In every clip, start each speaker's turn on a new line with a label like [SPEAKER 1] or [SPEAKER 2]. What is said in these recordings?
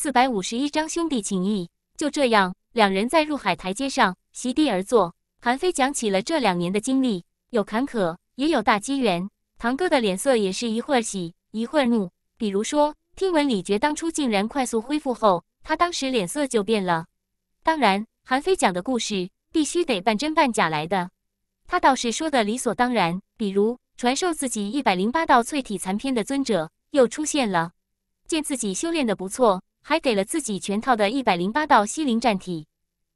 [SPEAKER 1] 四百五十一章兄弟情谊。就这样，两人在入海台阶上席地而坐。韩非讲起了这两年的经历，有坎坷，也有大机缘。堂哥的脸色也是一会儿喜，一会儿怒。比如说，听闻李觉当初竟然快速恢复后，他当时脸色就变了。当然，韩非讲的故事必须得半真半假来的。他倒是说的理所当然，比如传授自己一百零八道淬体残篇的尊者又出现了，见自己修炼的不错。还给了自己全套的一百零八道西陵战体，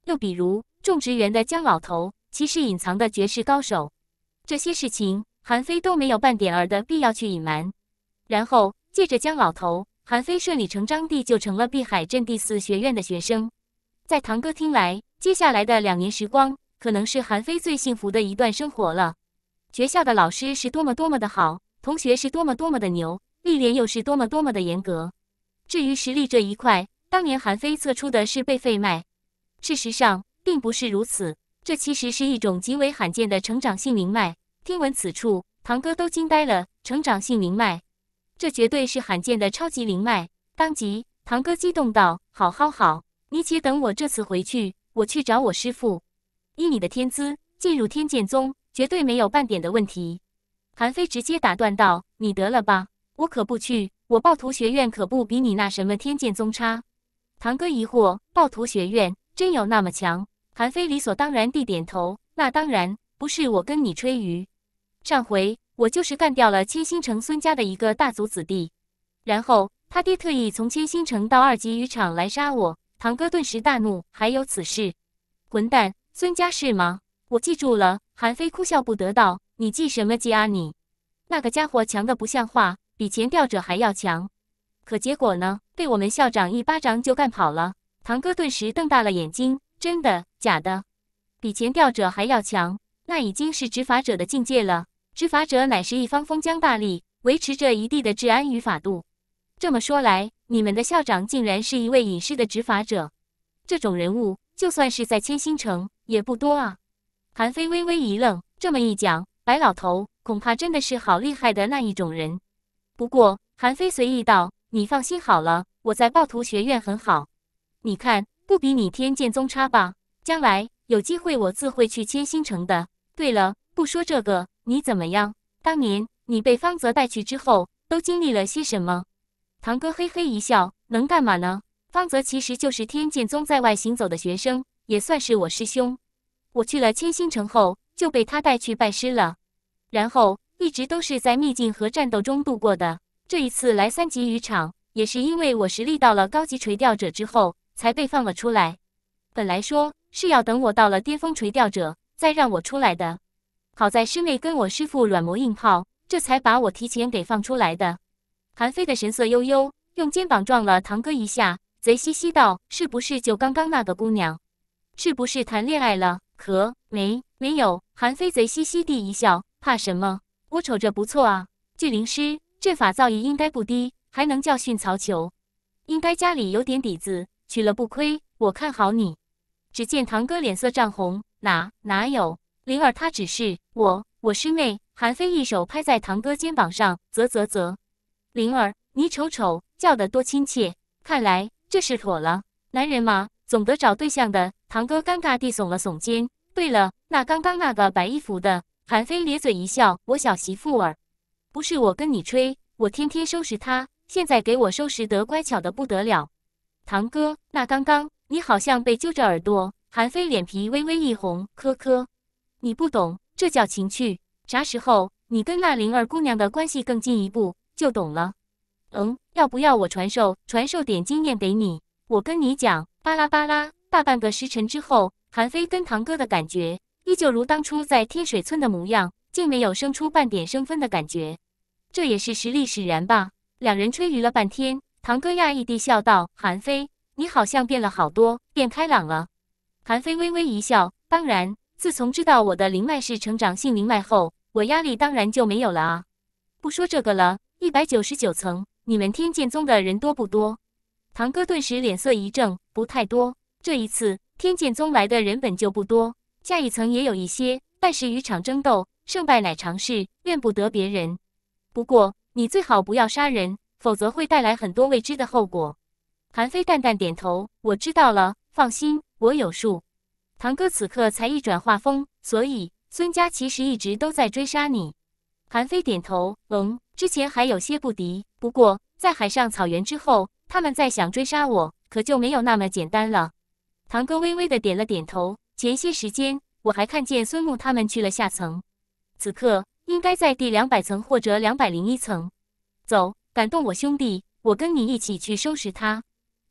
[SPEAKER 1] 又比如种植园的姜老头，其实隐藏的绝世高手，这些事情韩非都没有半点儿的必要去隐瞒。然后借着姜老头，韩非顺理成章地就成了碧海镇第四学院的学生。在堂哥听来，接下来的两年时光可能是韩非最幸福的一段生活了。学校的老师是多么多么的好，同学是多么多么的牛，历练又是多么多么的严格。至于实力这一块，当年韩非测出的是被废脉，事实上并不是如此。这其实是一种极为罕见的成长性灵脉。听闻此处，堂哥都惊呆了。成长性灵脉，这绝对是罕见的超级灵脉。当即，堂哥激动道：“好，好，好！你且等我这次回去，我去找我师傅。依你的天资，进入天剑宗绝对没有半点的问题。”韩非直接打断道：“你得了吧，我可不去。”我暴徒学院可不比你那什么天剑宗差，堂哥疑惑：暴徒学院真有那么强？韩非理所当然地点头：那当然，不是我跟你吹鱼。上回我就是干掉了千星城孙家的一个大族子弟，然后他爹特意从千星城到二级渔场来杀我。堂哥顿时大怒：还有此事？混蛋，孙家是吗？我记住了。韩非哭笑不得道：你记什么记啊你？那个家伙强的不像话。比前调者还要强，可结果呢？被我们校长一巴掌就干跑了。堂哥顿时瞪大了眼睛，真的假的？比前调者还要强，那已经是执法者的境界了。执法者乃是一方封疆大吏，维持着一地的治安与法度。这么说来，你们的校长竟然是一位隐士的执法者，这种人物就算是在千星城也不多啊。韩非微微一愣，这么一讲，白老头恐怕真的是好厉害的那一种人。不过，韩非随意道：“你放心好了，我在暴徒学院很好，你看不比你天剑宗差吧？将来有机会，我自会去千星城的。对了，不说这个，你怎么样？当年你被方泽带去之后，都经历了些什么？”堂哥嘿嘿一笑：“能干嘛呢？方泽其实就是天剑宗在外行走的学生，也算是我师兄。我去了千星城后，就被他带去拜师了，然后……”一直都是在秘境和战斗中度过的。这一次来三级渔场，也是因为我实力到了高级垂钓者之后，才被放了出来。本来说是要等我到了巅峰垂钓者再让我出来的，好在师妹跟我师父软磨硬泡，这才把我提前给放出来的。韩非的神色悠悠，用肩膀撞了堂哥一下，贼兮兮道：“是不是就刚刚那个姑娘？是不是谈恋爱了？”“可没，没有。”韩非贼兮兮地一笑，怕什么？我瞅着不错啊，巨灵师阵法造诣应该不低，还能教训曹球，应该家里有点底子，娶了不亏。我看好你。只见堂哥脸色涨红，哪哪有灵儿？她只是我，我师妹。韩飞一手拍在堂哥肩膀上，啧啧啧，灵儿，你瞅瞅，叫得多亲切。看来这是妥了。男人嘛，总得找对象的。堂哥尴尬地耸了耸肩。对了，那刚刚那个白衣服的。韩非咧嘴一笑：“我小媳妇儿，不是我跟你吹，我天天收拾她，现在给我收拾得乖巧的不得了。”堂哥，那刚刚你好像被揪着耳朵。韩非脸皮微微一红：“呵呵，你不懂，这叫情趣。啥时候你跟那灵儿姑娘的关系更进一步，就懂了。”嗯，要不要我传授传授点经验给你？我跟你讲，巴拉巴拉。大半个时辰之后，韩非跟堂哥的感觉。依旧如当初在天水村的模样，竟没有生出半点生分的感觉，这也是实力使然吧。两人吹嘘了半天，堂哥讶异地笑道：“韩非，你好像变了好多，变开朗了。”韩非微微一笑：“当然，自从知道我的灵脉是成长性灵脉后，我压力当然就没有了啊。”不说这个了，一百九十九层，你们天剑宗的人多不多？堂哥顿时脸色一正：“不太多。这一次天剑宗来的人本就不多。”下一层也有一些，但是与场争斗，胜败乃常事，怨不得别人。不过你最好不要杀人，否则会带来很多未知的后果。韩非淡淡点头，我知道了，放心，我有数。堂哥此刻才一转画风，所以孙家其实一直都在追杀你。韩非点头，嗯，之前还有些不敌，不过在海上草原之后，他们再想追杀我，可就没有那么简单了。堂哥微微的点了点头。前些时间，我还看见孙木他们去了下层，此刻应该在第两百层或者两百零一层。走，敢动我兄弟，我跟你一起去收拾他！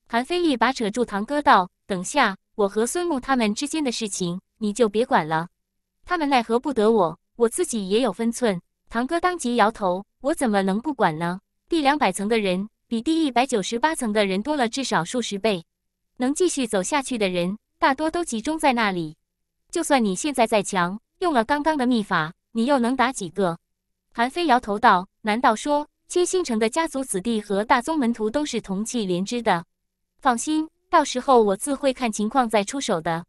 [SPEAKER 1] 韩非一把扯住堂哥道：“等下，我和孙木他们之间的事情，你就别管了。他们奈何不得我，我自己也有分寸。”堂哥当即摇头：“我怎么能不管呢？第两百层的人比第一百九十八层的人多了至少数十倍，能继续走下去的人。”大多都集中在那里。就算你现在再强，用了刚刚的秘法，你又能打几个？韩非摇头道：“难道说七星城的家族子弟和大宗门徒都是同气连枝的？放心，到时候我自会看情况再出手的。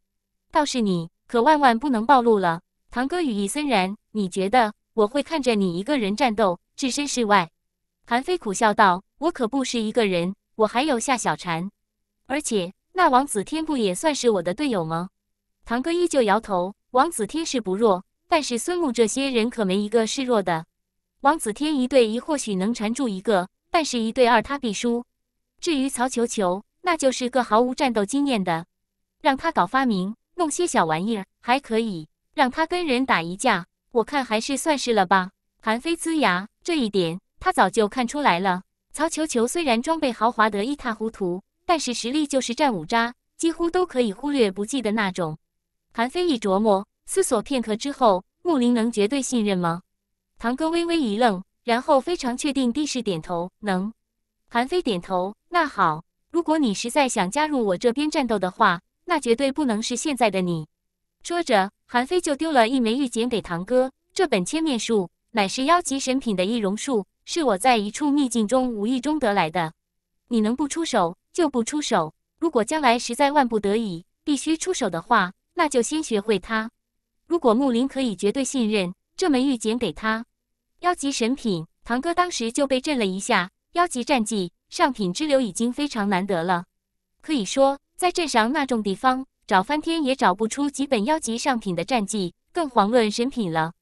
[SPEAKER 1] 倒是你，可万万不能暴露了。”堂哥羽翼森然：“你觉得我会看着你一个人战斗，置身事外？”韩非苦笑道：“我可不是一个人，我还有夏小婵，而且……”那王子天不也算是我的队友吗？堂哥依旧摇头。王子天是不弱，但是孙木这些人可没一个是弱的。王子天一对一或许能缠住一个，但是一对二他必输。至于曹球球，那就是个毫无战斗经验的，让他搞发明弄些小玩意儿还可以，让他跟人打一架，我看还是算是了吧。韩非呲牙，这一点他早就看出来了。曹球球虽然装备豪华得一塌糊涂。但是实力就是战五渣，几乎都可以忽略不计的那种。韩非一琢磨，思索片刻之后，木林能绝对信任吗？堂哥微微一愣，然后非常确定地是点头，能。韩非点头，那好，如果你实在想加入我这边战斗的话，那绝对不能是现在的你。说着，韩非就丢了一枚玉简给堂哥，这本千面术乃是妖级神品的易容术，是我在一处秘境中无意中得来的。你能不出手就不出手，如果将来实在万不得已必须出手的话，那就先学会它。如果木林可以绝对信任，这枚玉简给他。妖级神品，堂哥当时就被震了一下。妖级战绩上品之流已经非常难得了，可以说在镇上那种地方找翻天也找不出几本妖级上品的战绩，更遑论神品了。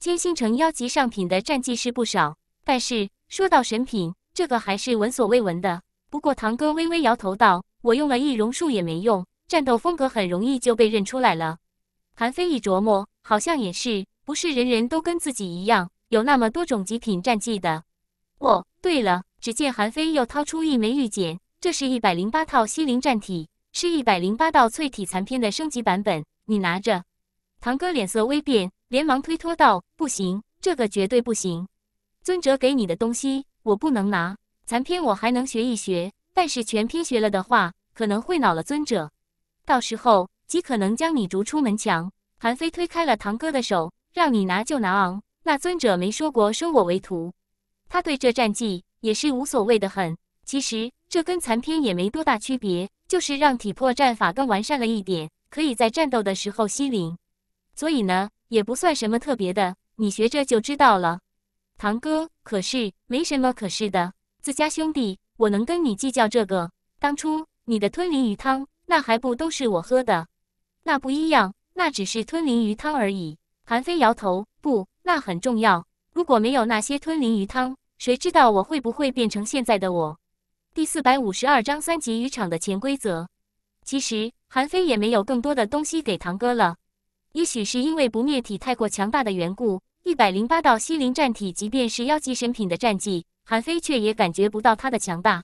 [SPEAKER 1] 千星城妖级上品的战绩是不少，但是说到神品，这个还是闻所未闻的。不过，堂哥微微摇头道：“我用了易容术也没用，战斗风格很容易就被认出来了。”韩非一琢磨，好像也是，不是人人都跟自己一样，有那么多种极品战绩的。哦，对了，只见韩非又掏出一枚玉简，这是一百零八套西陵战体，是一百零八道淬体残篇的升级版本，你拿着。堂哥脸色微变，连忙推脱道：“不行，这个绝对不行，尊者给你的东西，我不能拿。”残篇我还能学一学，但是全篇学了的话，可能会恼了尊者，到时候极可能将你逐出门墙。韩非推开了堂哥的手，让你拿就拿昂。那尊者没说过收我为徒，他对这战绩也是无所谓的很。其实这跟残篇也没多大区别，就是让体魄战法更完善了一点，可以在战斗的时候吸灵。所以呢，也不算什么特别的，你学着就知道了。堂哥，可是没什么可是的。自家兄弟，我能跟你计较这个？当初你的吞灵鱼汤，那还不都是我喝的？那不一样，那只是吞灵鱼汤而已。韩非摇头，不，那很重要。如果没有那些吞灵鱼汤，谁知道我会不会变成现在的我？第四百五十二章三级渔场的潜规则。其实韩非也没有更多的东西给堂哥了。也许是因为不灭体太过强大的缘故，一百零八道西陵战体，即便是妖级神品的战绩。韩非却也感觉不到他的强大，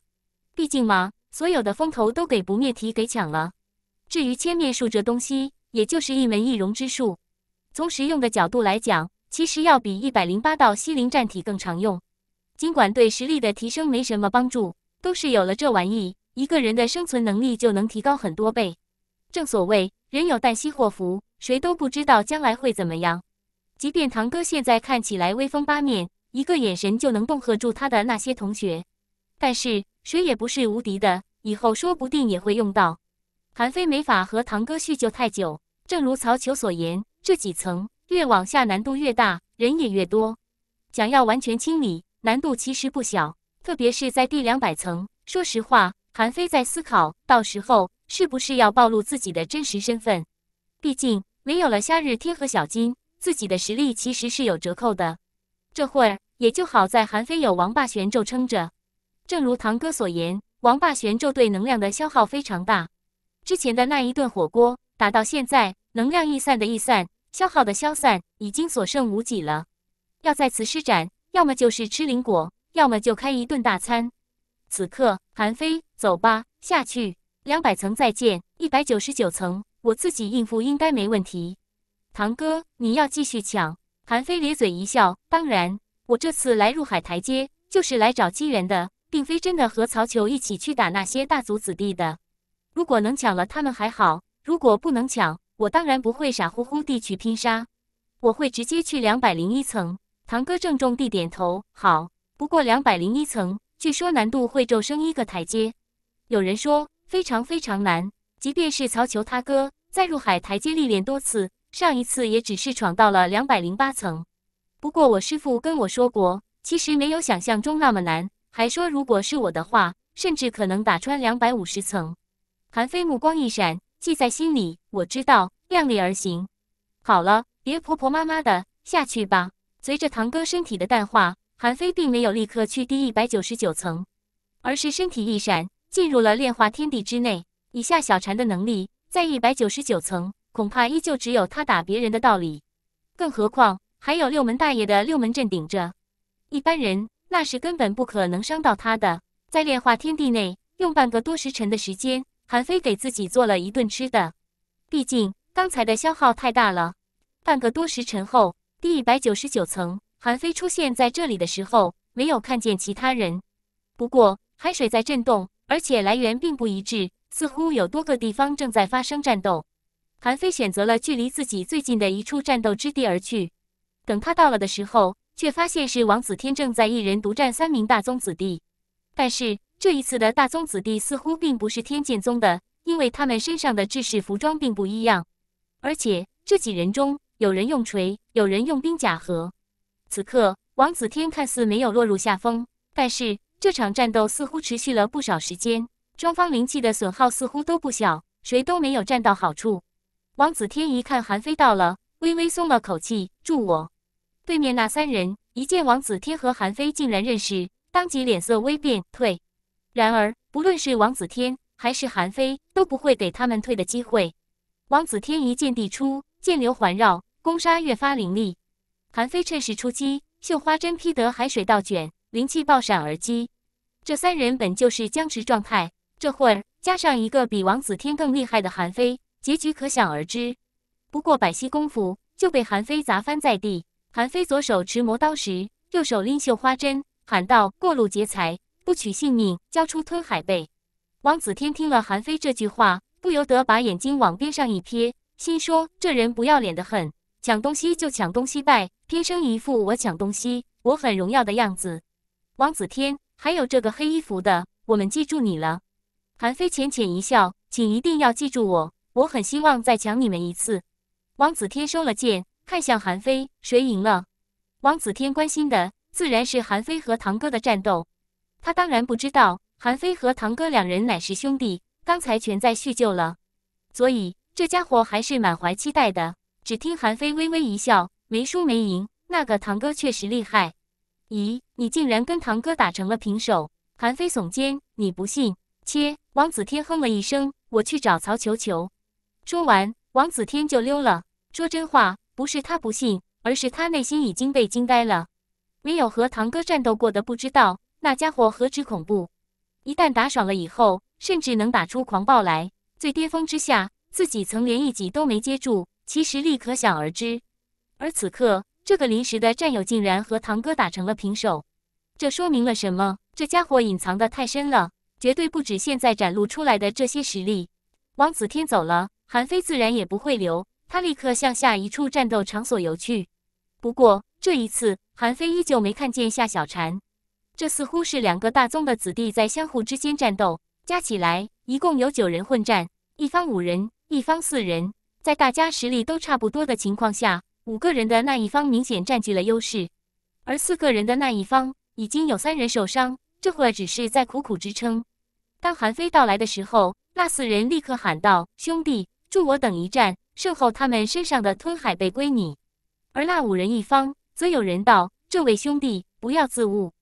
[SPEAKER 1] 毕竟嘛，所有的风头都给不灭体给抢了。至于千面术这东西，也就是一门易容之术，从实用的角度来讲，其实要比一百零八道西陵战体更常用。尽管对实力的提升没什么帮助，都是有了这玩意，一个人的生存能力就能提高很多倍。正所谓人有旦夕祸福，谁都不知道将来会怎么样。即便堂哥现在看起来威风八面。一个眼神就能恫和住他的那些同学，但是谁也不是无敌的，以后说不定也会用到。韩非没法和堂哥叙旧太久，正如曹求所言，这几层越往下难度越大，人也越多，想要完全清理难度其实不小，特别是在第两百层。说实话，韩非在思考，到时候是不是要暴露自己的真实身份？毕竟没有了夏日天和小金，自己的实力其实是有折扣的。这会儿也就好在韩非有王霸玄咒撑着，正如堂哥所言，王霸玄咒对能量的消耗非常大。之前的那一顿火锅打到现在，能量易散的易散，消耗的消散已经所剩无几了。要再次施展，要么就是吃灵果，要么就开一顿大餐。此刻，韩非，走吧，下去两百层再见，一百九十九层，我自己应付应该没问题。堂哥，你要继续抢。韩非咧嘴一笑，当然，我这次来入海台阶，就是来找机缘的，并非真的和曹求一起去打那些大族子弟的。如果能抢了他们还好，如果不能抢，我当然不会傻乎乎地去拼杀，我会直接去两百零一层。堂哥郑重地点头，好。不过两百零一层，据说难度会骤升一个台阶。有人说非常非常难，即便是曹求他哥在入海台阶历练多次。上一次也只是闯到了两百零八层，不过我师傅跟我说过，其实没有想象中那么难，还说如果是我的话，甚至可能打穿两百五十层。韩非目光一闪，记在心里。我知道，量力而行。好了，别婆婆妈妈的，下去吧。随着堂哥身体的淡化，韩非并没有立刻去第一百九十九层，而是身体一闪，进入了炼化天地之内。以下小禅的能力，在一百九十九层。恐怕依旧只有他打别人的道理，更何况还有六门大爷的六门阵顶着，一般人那是根本不可能伤到他的。在炼化天地内，用半个多时辰的时间，韩非给自己做了一顿吃的。毕竟刚才的消耗太大了。半个多时辰后，第一百九十九层，韩非出现在这里的时候，没有看见其他人。不过海水在震动，而且来源并不一致，似乎有多个地方正在发生战斗。韩非选择了距离自己最近的一处战斗之地而去。等他到了的时候，却发现是王子天正在一人独占三名大宗子弟。但是这一次的大宗子弟似乎并不是天剑宗的，因为他们身上的制式服装并不一样。而且这几人中，有人用锤，有人用冰甲和。此刻，王子天看似没有落入下风，但是这场战斗似乎持续了不少时间，双方灵气的损耗似乎都不小，谁都没有占到好处。王子天一看韩非到了，微微松了口气。助我对面那三人一见王子天和韩非竟然认识，当即脸色微变，退。然而，不论是王子天还是韩非，都不会给他们退的机会。王子天一剑递出，剑流环绕，攻杀越发凌厉。韩非趁势出击，绣花针劈得海水倒卷，灵气爆闪而击。这三人本就是僵持状态，这会儿加上一个比王子天更厉害的韩非。结局可想而知，不过百息功夫就被韩非砸翻在地。韩非左手持磨刀石，右手拎绣花针，喊道：“过路劫财，不取性命，交出吞海贝。”王子天听了韩非这句话，不由得把眼睛往边上一瞥，心说：“这人不要脸的很，抢东西就抢东西呗，天生一副我抢东西我很荣耀的样子。”王子天，还有这个黑衣服的，我们记住你了。韩非浅浅一笑，请一定要记住我。我很希望再抢你们一次。王子天收了剑，看向韩非，谁赢了？王子天关心的自然是韩非和堂哥的战斗。他当然不知道韩非和堂哥两人乃是兄弟，刚才全在叙旧了。所以这家伙还是满怀期待的。只听韩非微微一笑，没输没赢。那个堂哥确实厉害。咦，你竟然跟堂哥打成了平手？韩非耸肩，你不信？切！王子天哼了一声，我去找曹球球。说完，王子天就溜了。说真话，不是他不信，而是他内心已经被惊呆了。没有和堂哥战斗过的不知道，那家伙何止恐怖，一旦打爽了以后，甚至能打出狂暴来。最巅峰之下，自己曾连一击都没接住，其实力可想而知。而此刻，这个临时的战友竟然和堂哥打成了平手，这说明了什么？这家伙隐藏的太深了，绝对不止现在展露出来的这些实力。王子天走了。韩非自然也不会留，他立刻向下一处战斗场所游去。不过这一次，韩非依旧没看见夏小婵。这似乎是两个大宗的子弟在相互之间战斗，加起来一共有九人混战，一方五人，一方四人。在大家实力都差不多的情况下，五个人的那一方明显占据了优势，而四个人的那一方已经有三人受伤，这会儿只是在苦苦支撑。当韩非到来的时候，那四人立刻喊道：“兄弟！”助我等一战，售后他们身上的吞海被归你，而那五人一方，则有人道：“这位兄弟，不要自误。”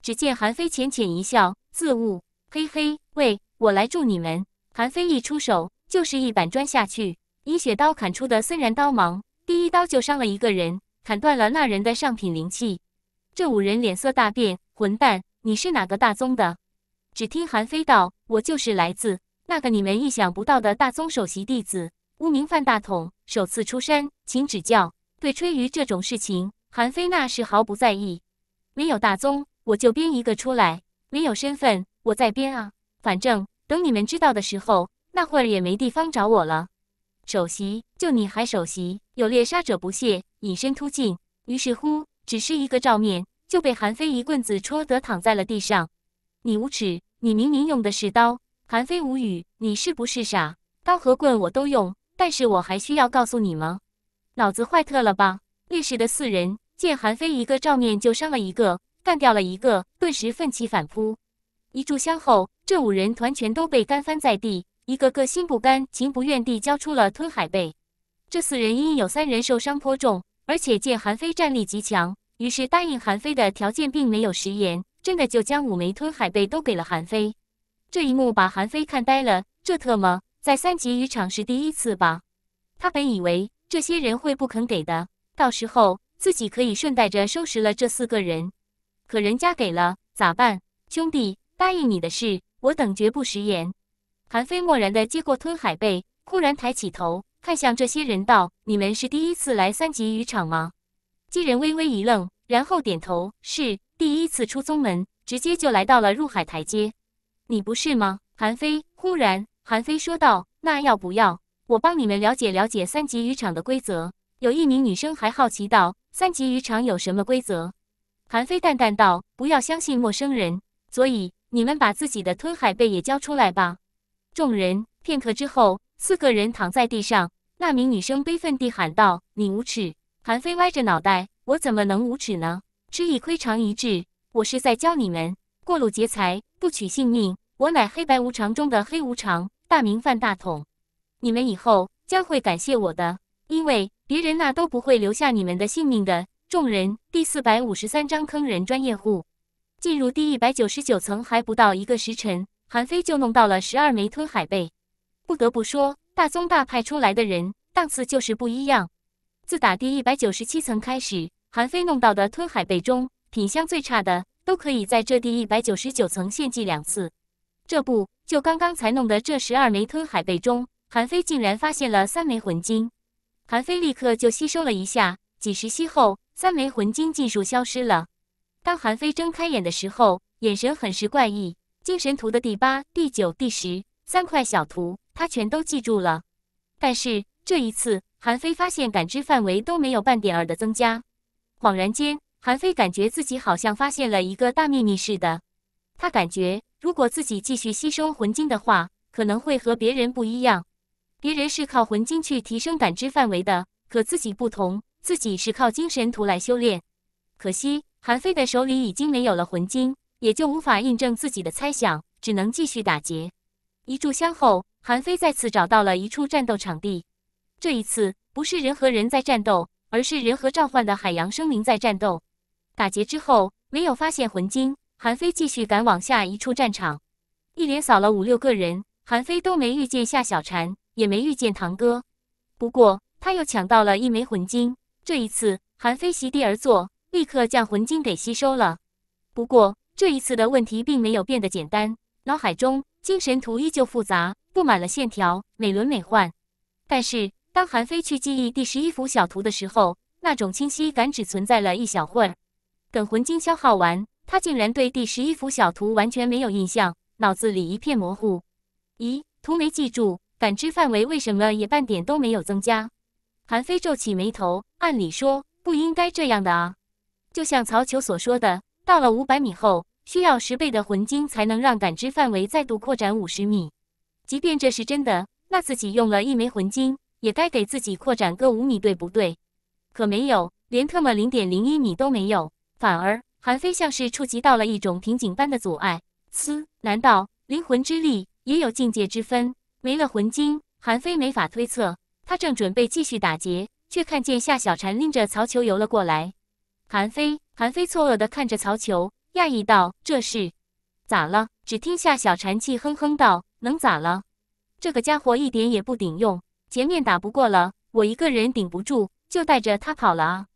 [SPEAKER 1] 只见韩非浅浅一笑，自误，嘿嘿，喂，我来助你们。韩非一出手就是一板砖下去，以雪刀砍出的森然刀芒，第一刀就伤了一个人，砍断了那人的上品灵气。这五人脸色大变：“混蛋，你是哪个大宗的？”只听韩非道：“我就是来自……”那个你们意想不到的大宗首席弟子，无名范大统首次出山，请指教。对吹鱼这种事情，韩非那是毫不在意。没有大宗，我就编一个出来；没有身份，我再编啊。反正等你们知道的时候，那会儿也没地方找我了。首席，就你还首席？有猎杀者不屑，隐身突进，于是乎，只是一个照面，就被韩非一棍子戳得躺在了地上。你无耻！你明明用的是刀。韩非无语：“你是不是傻？刀和棍我都用，但是我还需要告诉你吗？脑子坏特了吧？”烈士的四人见韩非一个照面就伤了一个，干掉了一个，顿时奋起反扑。一炷香后，这五人团全都被干翻在地，一个个心不甘情不愿地交出了吞海贝。这四人因有三人受伤颇重，而且见韩非战力极强，于是答应韩非的条件，并没有食言，真的就将五枚吞海贝都给了韩非。这一幕把韩非看呆了，这特么在三级渔场是第一次吧？他本以为这些人会不肯给的，到时候自己可以顺带着收拾了这四个人。可人家给了，咋办？兄弟，答应你的事，我等绝不食言。韩非漠然的接过吞海贝，忽然抬起头看向这些人，道：“你们是第一次来三级渔场吗？”几人微微一愣，然后点头：“是，第一次出宗门，直接就来到了入海台阶。”你不是吗？韩非忽然，韩非说道：“那要不要我帮你们了解了解三级渔场的规则？”有一名女生还好奇道：“三级渔场有什么规则？”韩非淡淡道：“不要相信陌生人，所以你们把自己的吞海贝也交出来吧。”众人片刻之后，四个人躺在地上。那名女生悲愤地喊道：“你无耻！”韩非歪着脑袋：“我怎么能无耻呢？吃一亏长一智，我是在教你们过路劫财，不取性命。”我乃黑白无常中的黑无常，大名范大统。你们以后将会感谢我的，因为别人那都不会留下你们的性命的。众人第四百五十三章坑人专业户，进入第一百九十九层还不到一个时辰，韩非就弄到了十二枚吞海贝。不得不说，大宗大派出来的人档次就是不一样。自打第一百九十七层开始，韩非弄到的吞海贝中品相最差的，都可以在这第一百九十九层献祭两次。这不，就刚刚才弄的这十二枚吞海贝中，韩非竟然发现了三枚魂晶。韩非立刻就吸收了一下，几十吸后，三枚魂晶尽数消失了。当韩非睁开眼的时候，眼神很是怪异。精神图的第八、第九、第十三块小图，他全都记住了。但是这一次，韩非发现感知范围都没有半点儿的增加。恍然间，韩非感觉自己好像发现了一个大秘密似的，他感觉。如果自己继续吸收魂晶的话，可能会和别人不一样。别人是靠魂晶去提升感知范围的，可自己不同，自己是靠精神图来修炼。可惜韩非的手里已经没有了魂晶，也就无法印证自己的猜想，只能继续打劫。一炷香后，韩非再次找到了一处战斗场地。这一次不是人和人在战斗，而是人和召唤的海洋生灵在战斗。打劫之后，没有发现魂晶。韩非继续赶往下一处战场，一连扫了五六个人，韩非都没遇见夏小婵，也没遇见堂哥。不过他又抢到了一枚魂晶。这一次，韩非席地而坐，立刻将魂晶给吸收了。不过这一次的问题并没有变得简单，脑海中精神图依旧复杂，布满了线条，美轮美奂。但是当韩非去记忆第十一幅小图的时候，那种清晰感只存在了一小会儿。等魂晶消耗完。他竟然对第十一幅小图完全没有印象，脑子里一片模糊。咦，图没记住，感知范围为什么也半点都没有增加？韩非皱起眉头，按理说不应该这样的啊。就像曹求所说的，到了五百米后，需要十倍的魂晶才能让感知范围再度扩展五十米。即便这是真的，那自己用了一枚魂晶，也该给自己扩展个五米，对不对？可没有，连特么零点零一米都没有，反而。韩非像是触及到了一种瓶颈般的阻碍。嘶，难道灵魂之力也有境界之分？没了魂晶，韩非没法推测。他正准备继续打劫，却看见夏小婵拎着曹球游了过来。韩非，韩非错愕地看着曹球，讶异道：“这是咋了？”只听夏小婵气哼哼道：“能咋了？这个家伙一点也不顶用。前面打不过了，我一个人顶不住，就带着他跑了啊。”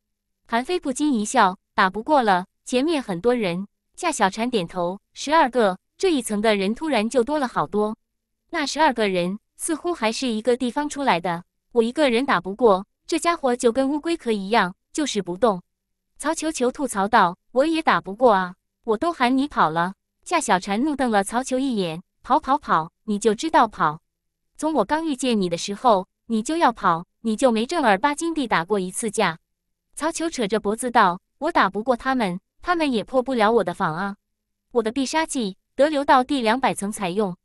[SPEAKER 1] 韩非不禁一笑：“打不过了。”前面很多人，夏小婵点头，十二个，这一层的人突然就多了好多。那十二个人似乎还是一个地方出来的，我一个人打不过，这家伙就跟乌龟壳一样，就是不动。曹球球吐槽道：“我也打不过啊，我都喊你跑了。”夏小婵怒瞪了曹球一眼：“跑跑跑，你就知道跑！从我刚遇见你的时候，你就要跑，你就没正儿八经地打过一次架。”曹球扯着脖子道：“我打不过他们。”他们也破不了我的防啊！我的必杀技得留到第两百层才用，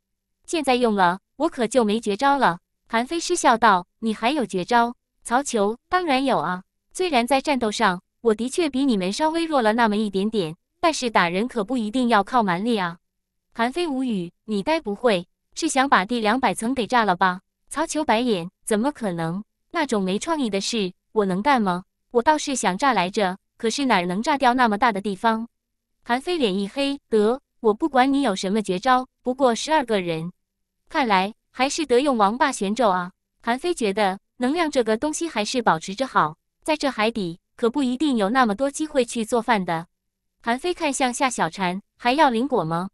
[SPEAKER 1] 现在用了，我可就没绝招了。韩非失笑道：“你还有绝招？”曹球当然有啊！虽然在战斗上我的确比你们稍微弱了那么一点点，但是打人可不一定要靠蛮力啊。韩非无语：“你该不会是想把第两百层给炸了吧？”曹球白眼：“怎么可能？那种没创意的事我能干吗？我倒是想炸来着。”可是哪儿能炸掉那么大的地方？韩非脸一黑，得，我不管你有什么绝招，不过十二个人，看来还是得用王霸玄咒啊。韩非觉得能量这个东西还是保持着好，在这海底可不一定有那么多机会去做饭的。韩非看向夏小蝉，还要灵果吗？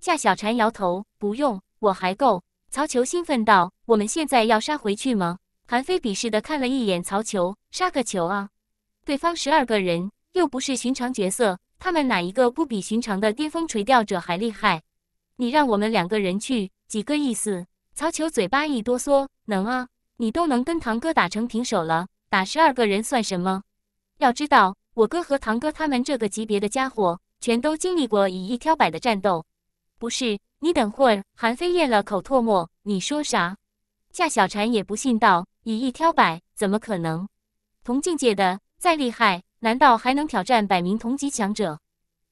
[SPEAKER 1] 夏小蝉摇头，不用，我还够。曹球兴奋道：“我们现在要杀回去吗？”韩非鄙视的看了一眼曹球，杀个球啊！对方十二个人又不是寻常角色，他们哪一个不比寻常的巅峰垂钓者还厉害？你让我们两个人去，几个意思？曹球嘴巴一哆嗦：“能啊，你都能跟堂哥打成平手了，打十二个人算什么？要知道，我哥和堂哥他们这个级别的家伙，全都经历过以一挑百的战斗。”不是，你等会儿。韩飞咽了口唾沫：“你说啥？”夏小蝉也不信道：“以一挑百，怎么可能？同境界的。”再厉害，难道还能挑战百名同级强者？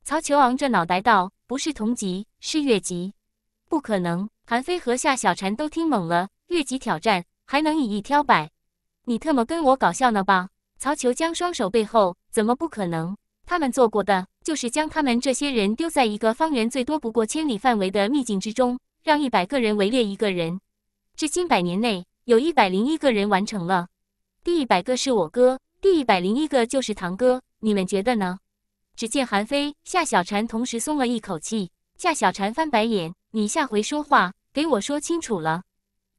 [SPEAKER 1] 曹球昂着脑袋道：“不是同级，是越级，不可能。”韩非和夏小婵都听懵了。越级挑战，还能以一挑百？你特么跟我搞笑呢吧？曹球将双手背后。怎么不可能？他们做过的，就是将他们这些人丢在一个方圆最多不过千里范围的秘境之中，让一百个人围猎一个人。至今百年内，有一百零一个人完成了。第一百个是我哥。第一百零一个就是堂哥，你们觉得呢？只见韩非、夏小蝉同时松了一口气。夏小蝉翻白眼：“你下回说话给我说清楚了，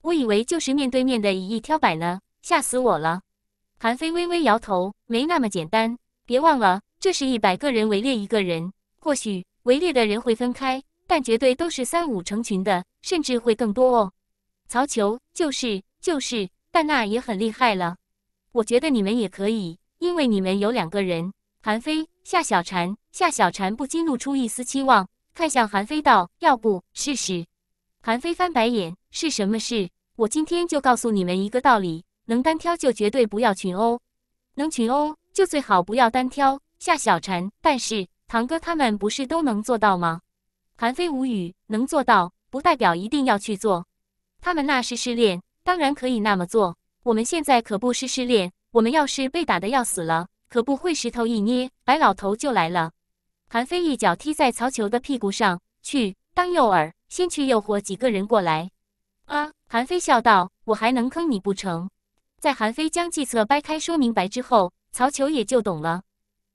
[SPEAKER 1] 我以为就是面对面的以一挑百呢，吓死我了。”韩非微微摇头：“没那么简单，别忘了，这是一百个人围猎一个人。或许围猎的人会分开，但绝对都是三五成群的，甚至会更多哦。”曹球：“就是就是，但那也很厉害了。”我觉得你们也可以，因为你们有两个人。韩非，夏小蝉。夏小蝉不禁露出一丝期望，看向韩非道：“要不试试？”韩非翻白眼：“是什么事？我今天就告诉你们一个道理：能单挑就绝对不要群殴，能群殴就最好不要单挑。”夏小蝉：“但是堂哥他们不是都能做到吗？”韩非无语：“能做到不代表一定要去做。他们那是试炼，当然可以那么做。”我们现在可不是失恋，我们要是被打的要死了，可不会石头一捏，白老头就来了。韩非一脚踢在曹球的屁股上，去当诱饵，先去诱惑几个人过来。啊，韩非笑道：“我还能坑你不成？”在韩非将计策掰开说明白之后，曹球也就懂了。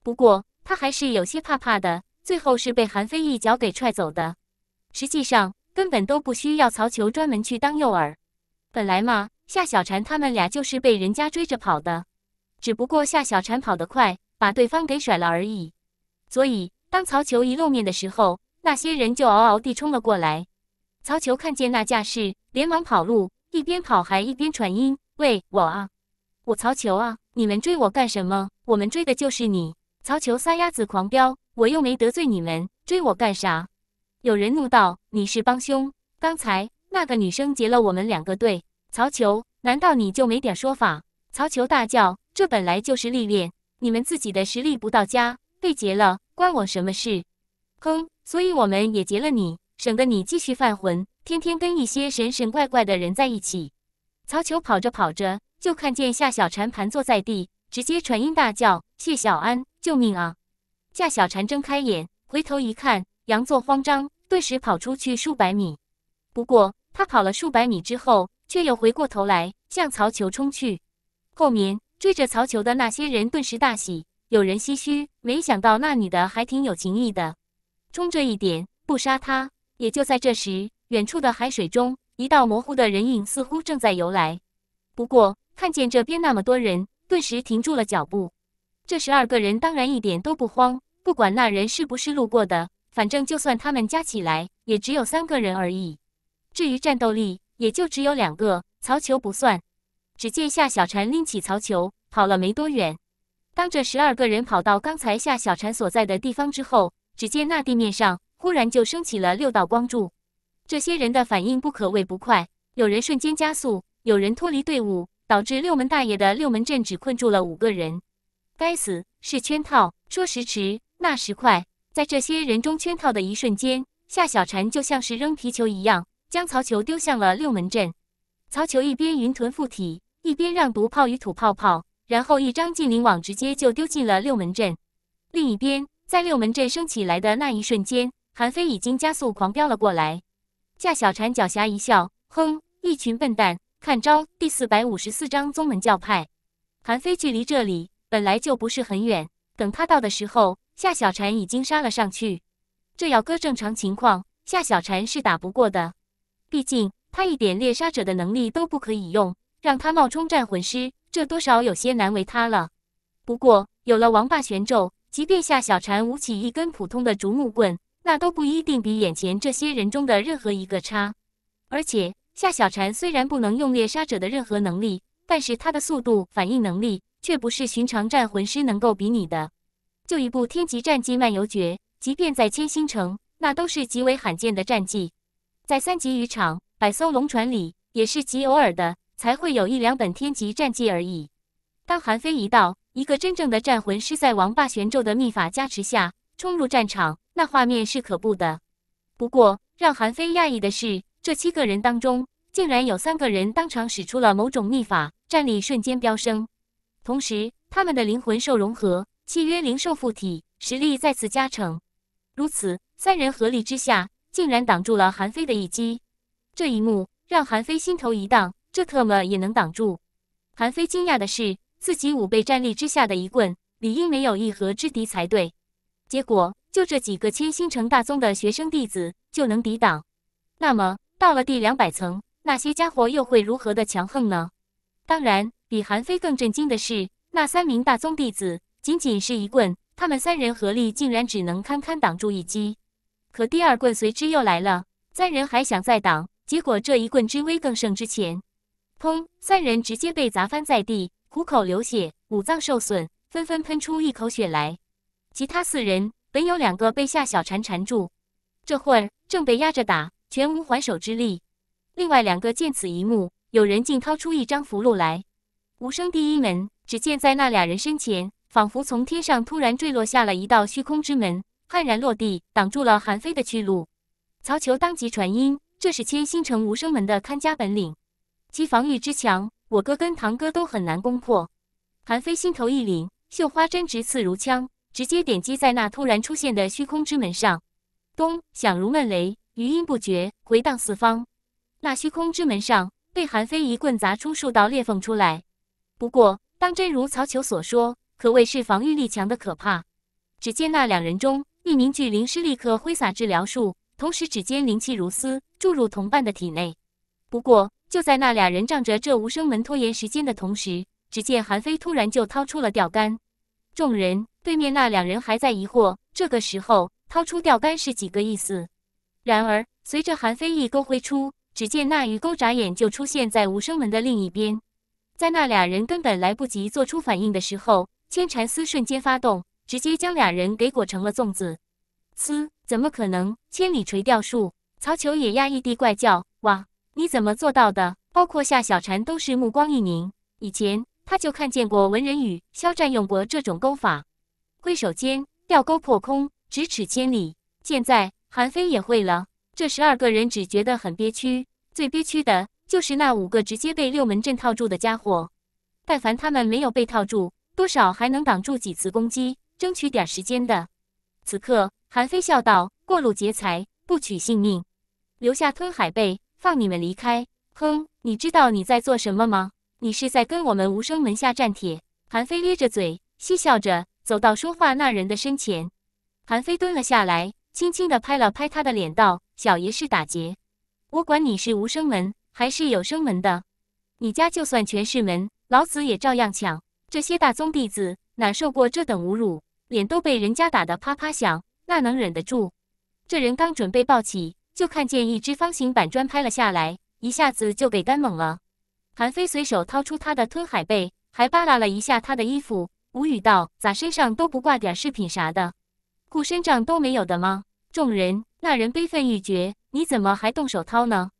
[SPEAKER 1] 不过他还是有些怕怕的，最后是被韩非一脚给踹走的。实际上根本都不需要曹球专门去当诱饵，本来嘛。夏小蝉他们俩就是被人家追着跑的，只不过夏小蝉跑得快，把对方给甩了而已。所以当曹球一露面的时候，那些人就嗷嗷地冲了过来。曹球看见那架势，连忙跑路，一边跑还一边传音：“喂，我啊，我曹球啊，你们追我干什么？我们追的就是你。”曹球撒丫子狂飙，我又没得罪你们，追我干啥？有人怒道：“你是帮凶！刚才那个女生劫了我们两个队。”曹球，难道你就没点说法？曹球大叫：“这本来就是历练，你们自己的实力不到家，被劫了，关我什么事？”哼！所以我们也劫了你，省得你继续犯浑，天天跟一些神神怪怪的人在一起。曹球跑着跑着，就看见夏小婵盘坐在地，直接传音大叫：“谢小安，救命啊！”夏小婵睁开眼，回头一看，杨作慌张，顿时跑出去数百米。不过他跑了数百米之后，却又回过头来向曹球冲去，后面追着曹球的那些人顿时大喜，有人唏嘘：“没想到那女的还挺有情义的，冲这一点不杀她。”也就在这时，远处的海水中一道模糊的人影似乎正在游来，不过看见这边那么多人，顿时停住了脚步。这十二个人当然一点都不慌，不管那人是不是路过的，反正就算他们加起来也只有三个人而已。至于战斗力。也就只有两个，曹球不算。只见夏小婵拎起曹球跑了没多远，当这十二个人跑到刚才夏小婵所在的地方之后，只见那地面上忽然就升起了六道光柱。这些人的反应不可谓不快，有人瞬间加速，有人脱离队伍，导致六门大爷的六门阵只困住了五个人。该死，是圈套！说时迟，那时快，在这些人中圈套的一瞬间，夏小婵就像是扔皮球一样。将曹球丢向了六门阵，曹球一边云豚附体，一边让毒炮与土泡泡，然后一张禁灵网直接就丢进了六门阵。另一边，在六门阵升起来的那一瞬间，韩非已经加速狂飙了过来。夏小婵狡黠一笑，哼，一群笨蛋，看招！第四百五十四章宗门教派。韩非距离这里本来就不是很远，等他到的时候，夏小婵已经杀了上去。这要搁正常情况，夏小婵是打不过的。毕竟他一点猎杀者的能力都不可以用，让他冒充战魂师，这多少有些难为他了。不过有了王霸玄咒，即便夏小婵舞起一根普通的竹木棍，那都不一定比眼前这些人中的任何一个差。而且夏小婵虽然不能用猎杀者的任何能力，但是她的速度、反应能力却不是寻常战魂师能够比拟的。就一部天级战绩《漫游诀》，即便在千星城，那都是极为罕见的战绩。在三级渔场，百艘龙船里也是极偶尔的才会有一两本天级战绩而已。当韩非一到，一个真正的战魂师在王霸玄咒的秘法加持下冲入战场，那画面是可怖的。不过让韩非讶异的是，这七个人当中竟然有三个人当场使出了某种秘法，战力瞬间飙升，同时他们的灵魂兽融合契约灵兽附体，实力再次加成。如此三人合力之下。竟然挡住了韩非的一击，这一幕让韩非心头一荡，这特么也能挡住？韩非惊讶的是，自己五倍战力之下的一棍，理应没有一合之敌才对。结果就这几个千星城大宗的学生弟子就能抵挡，那么到了第两百层，那些家伙又会如何的强横呢？当然，比韩非更震惊的是，那三名大宗弟子仅仅是一棍，他们三人合力竟然只能堪堪挡住一击。可第二棍随之又来了，三人还想再挡，结果这一棍之威更胜之前，砰！三人直接被砸翻在地，虎口流血，五脏受损，纷纷喷出一口血来。其他四人本有两个被夏小婵缠住，这会儿正被压着打，全无还手之力。另外两个见此一幕，有人竟掏出一张符箓来，无声第一门。只见在那俩人身前，仿佛从天上突然坠落下了一道虚空之门。悍然落地，挡住了韩非的去路。曹求当即传音：“这是千星城无声门的看家本领，其防御之强，我哥跟堂哥都很难攻破。”韩非心头一凛，绣花针直刺如枪，直接点击在那突然出现的虚空之门上。咚，响如闷雷，余音不绝，回荡四方。那虚空之门上被韩非一棍砸出数道裂缝出来。不过，当真如曹求所说，可谓是防御力强的可怕。只见那两人中。一名巨灵师立刻挥洒治疗术，同时指尖灵气如丝注入同伴的体内。不过，就在那俩人仗着这无声门拖延时间的同时，只见韩非突然就掏出了钓竿。众人对面那两人还在疑惑，这个时候掏出钓竿是几个意思？然而，随着韩非一钩挥出，只见那鱼钩眨眼就出现在无声门的另一边。在那俩人根本来不及做出反应的时候，牵缠丝瞬间发动。直接将俩人给裹成了粽子。嘶，怎么可能？千里垂钓术！曹求也压抑地怪叫：“哇，你怎么做到的？”包括夏小婵都是目光一凝。以前他就看见过文人与肖战用过这种钩法。挥手间，钓钩破空，咫尺千里。现在韩非也会了。这十二个人只觉得很憋屈，最憋屈的就是那五个直接被六门阵套住的家伙。但凡他们没有被套住，多少还能挡住几次攻击。争取点时间的。此刻，韩非笑道：“过路劫财，不取性命，留下吞海贝，放你们离开。”哼，你知道你在做什么吗？你是在跟我们无声门下战帖？韩非咧着嘴，嬉笑着走到说话那人的身前。韩非蹲了下来，轻轻的拍了拍他的脸，道：“小爷是打劫，我管你是无声门还是有声门的，你家就算全是门，老子也照样抢。这些大宗弟子哪受过这等侮辱？”脸都被人家打得啪啪响，那能忍得住？这人刚准备抱起，就看见一只方形板砖拍了下来，一下子就给干懵了。韩飞随手掏出他的吞海贝，还扒拉了一下他的衣服，无语道：“咋身上都不挂点饰品啥的，护身上都没有的吗？”众人，那人悲愤欲绝：“你怎么还动手掏呢？”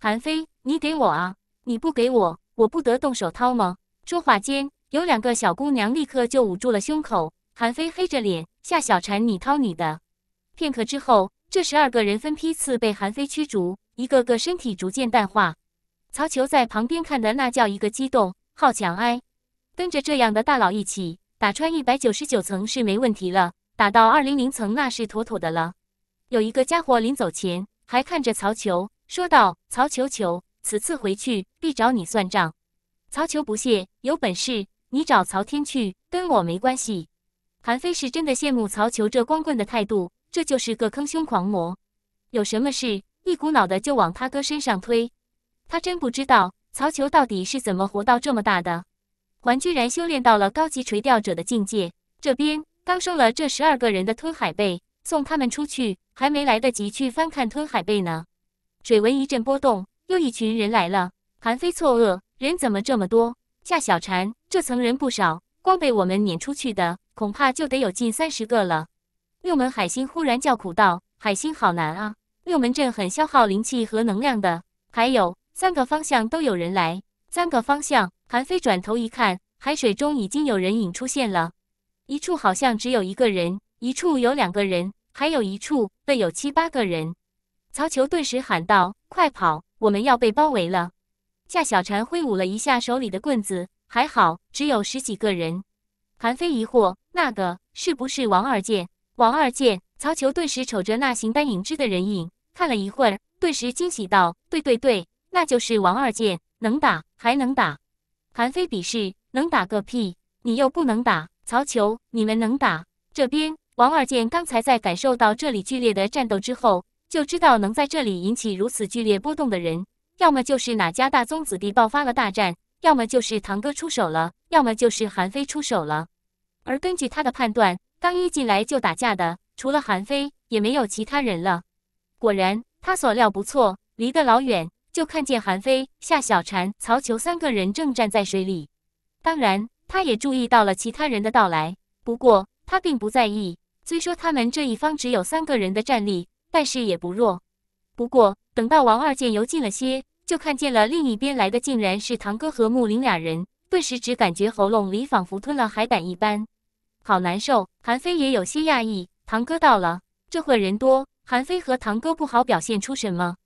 [SPEAKER 1] 韩飞，你给我啊！你不给我，我不得动手掏吗？说话间，有两个小姑娘立刻就捂住了胸口。韩非黑着脸，夏小婵，你掏你的。片刻之后，这十二个人分批次被韩非驱逐，一个个身体逐渐淡化。曹球在旁边看的那叫一个激动，好强哎！跟着这样的大佬一起打穿一百九十九层是没问题了，打到二零零层那是妥妥的了。有一个家伙临走前还看着曹球说道：“曹球球，此次回去必找你算账。”曹球不屑：“有本事你找曹天去，跟我没关系。”韩非是真的羡慕曹求这光棍的态度，这就是个坑胸狂魔，有什么事一股脑的就往他哥身上推。他真不知道曹求到底是怎么活到这么大的，还居然修炼到了高级垂钓者的境界。这边刚收了这十二个人的吞海贝，送他们出去，还没来得及去翻看吞海贝呢。水纹一阵波动，又一群人来了。韩非错愕，人怎么这么多？夏小蝉，这层人不少，光被我们撵出去的。恐怕就得有近三十个了。六门海星忽然叫苦道：“海星好难啊，六门阵很消耗灵气和能量的。还有三个方向都有人来，三个方向。”韩非转头一看，海水中已经有人影出现了。一处好像只有一个人，一处有两个人，还有一处的有七八个人。曹球顿时喊道：“快跑，我们要被包围了！”夏小婵挥舞了一下手里的棍子，还好只有十几个人。韩非疑惑。那个是不是王二建？王二建，曹球顿时瞅着那形单影只的人影，看了一会儿，顿时惊喜道：“对对对，那就是王二建，能打还能打。”韩非鄙视：“能打个屁！你又不能打。”曹球：“你们能打。”这边王二建刚才在感受到这里剧烈的战斗之后，就知道能在这里引起如此剧烈波动的人，要么就是哪家大宗子弟爆发了大战，要么就是堂哥出手了，要么就是韩非出手了。而根据他的判断，刚一进来就打架的，除了韩非，也没有其他人了。果然，他所料不错，离得老远就看见韩非、夏小婵、曹球三个人正站在水里。当然，他也注意到了其他人的到来，不过他并不在意。虽说他们这一方只有三个人的战力，但是也不弱。不过，等到王二见游近了些，就看见了另一边来的竟然是堂哥和木林俩人，顿时只感觉喉咙里仿佛吞了海胆一般。好难受，韩非也有些讶异。堂哥到了，这会人多，韩非和堂哥不好表现出什么。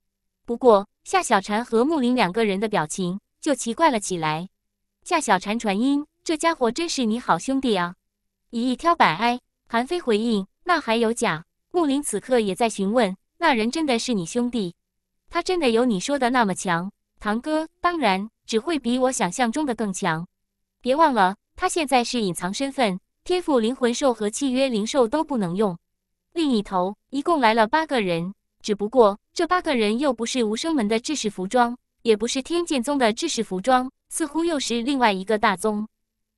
[SPEAKER 1] 不过夏小蝉和木林两个人的表情就奇怪了起来。夏小蝉传音：“这家伙真是你好兄弟啊，以一挑百！”哎，韩非回应：“那还有假？”木林此刻也在询问：“那人真的是你兄弟？他真的有你说的那么强？”堂哥，当然只会比我想象中的更强。别忘了，他现在是隐藏身份。天赋灵魂兽和契约灵兽都不能用。另一头一共来了八个人，只不过这八个人又不是无声门的制式服装，也不是天剑宗的制式服装，似乎又是另外一个大宗。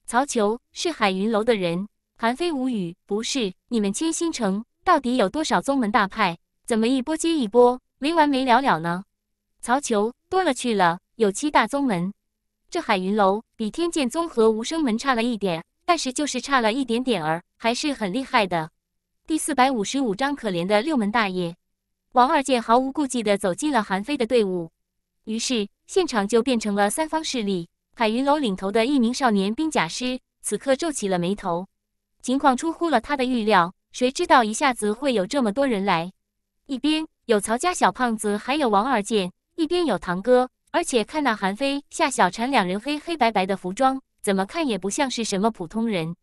[SPEAKER 1] 曹求是海云楼的人。韩非无语，不是你们千星城到底有多少宗门大派？怎么一波接一波，没完没了了呢？曹求多了去了，有七大宗门。这海云楼比天剑宗和无声门差了一点。但是就是差了一点点儿，还是很厉害的。第四百五十五章可怜的六门大爷王二建毫无顾忌的走进了韩非的队伍，于是现场就变成了三方势力。海云楼领头的一名少年兵甲师，此刻皱起了眉头，情况出乎了他的预料。谁知道一下子会有这么多人来？一边有曹家小胖子，还有王二建；一边有堂哥，而且看那韩非、夏小蝉两人黑黑白白的服装。怎么看也不像是什么普通人。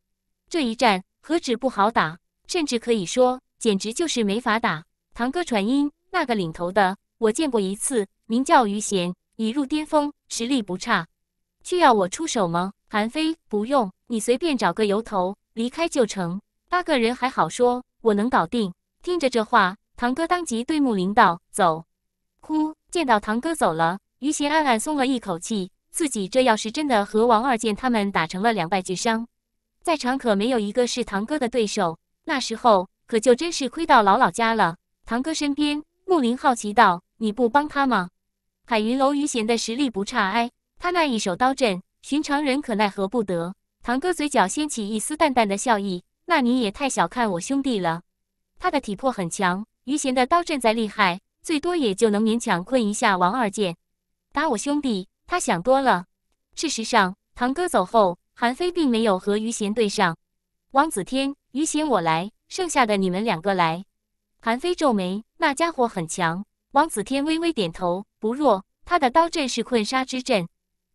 [SPEAKER 1] 这一战何止不好打，甚至可以说简直就是没法打。堂哥传音，那个领头的我见过一次，名叫于贤，已入巅峰，实力不差，需要我出手吗？韩非，不用，你随便找个由头离开就成。八个人还好说，我能搞定。听着这话，堂哥当即对木林道：“走。”呼，见到堂哥走了，于贤暗暗松了一口气。自己这要是真的和王二剑他们打成了两败俱伤，在场可没有一个是堂哥的对手，那时候可就真是亏到姥姥家了。堂哥身边，木林好奇道：“你不帮他吗？”海云楼余贤的实力不差，哎，他那一手刀阵，寻常人可奈何不得。堂哥嘴角掀起一丝淡淡的笑意：“那你也太小看我兄弟了，他的体魄很强，余贤的刀阵再厉害，最多也就能勉强困一下王二剑，打我兄弟。”他想多了，事实上，堂哥走后，韩非并没有和余贤对上。王子天，余贤，我来，剩下的你们两个来。韩非皱眉，那家伙很强。王子天微微点头，不弱，他的刀阵是困杀之阵。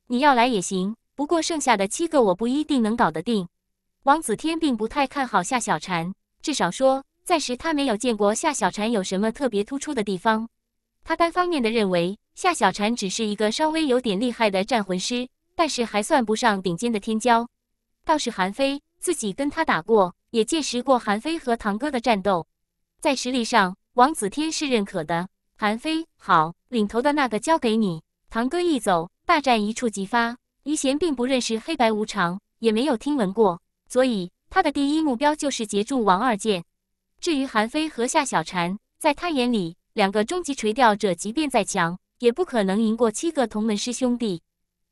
[SPEAKER 1] 你要来也行，不过剩下的七个我不一定能搞得定。王子天并不太看好夏小婵，至少说，暂时他没有见过夏小婵有什么特别突出的地方。他单方面的认为夏小婵只是一个稍微有点厉害的战魂师，但是还算不上顶尖的天骄。倒是韩非自己跟他打过，也见识过韩非和堂哥的战斗，在实力上王子天是认可的。韩非，好，领头的那个交给你。堂哥一走，大战一触即发。于贤并不认识黑白无常，也没有听闻过，所以他的第一目标就是截住王二剑。至于韩非和夏小婵，在他眼里。两个终极垂钓者，即便再强，也不可能赢过七个同门师兄弟。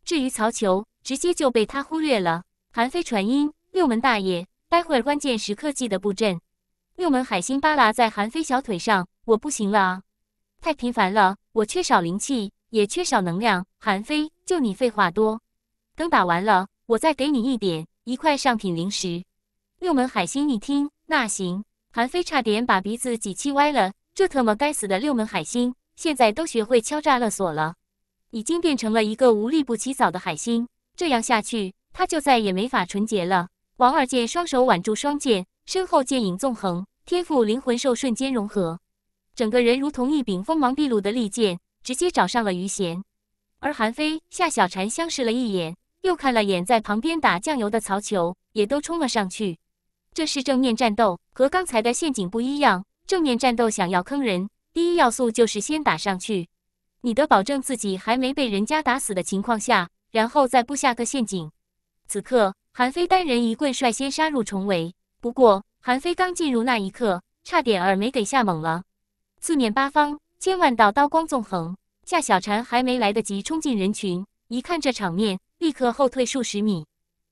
[SPEAKER 1] 至于曹球，直接就被他忽略了。韩非传音：“六门大爷，待会关键时刻记得布阵。”六门海星扒拉在韩非小腿上：“我不行了啊，太频繁了，我缺少灵气，也缺少能量。”韩非：“就你废话多，等打完了，我再给你一点一块上品灵石。”六门海星一听：“那行。”韩非差点把鼻子挤气歪了。这特么该死的六门海星，现在都学会敲诈勒索了，已经变成了一个无利不起早的海星。这样下去，他就再也没法纯洁了。王二剑双手挽住双剑，身后剑影纵横，天赋灵魂兽瞬间融合，整个人如同一柄锋芒毕露的利剑，直接找上了于弦。而韩非、夏小婵相视了一眼，又看了眼在旁边打酱油的曹球，也都冲了上去。这是正面战斗，和刚才的陷阱不一样。正面战斗想要坑人，第一要素就是先打上去。你得保证自己还没被人家打死的情况下，然后再布下个陷阱。此刻，韩非单人一棍率先杀入重围。不过，韩非刚进入那一刻，差点儿没给吓懵了。四面八方，千万道刀光纵横。夏小婵还没来得及冲进人群，一看这场面，立刻后退数十米。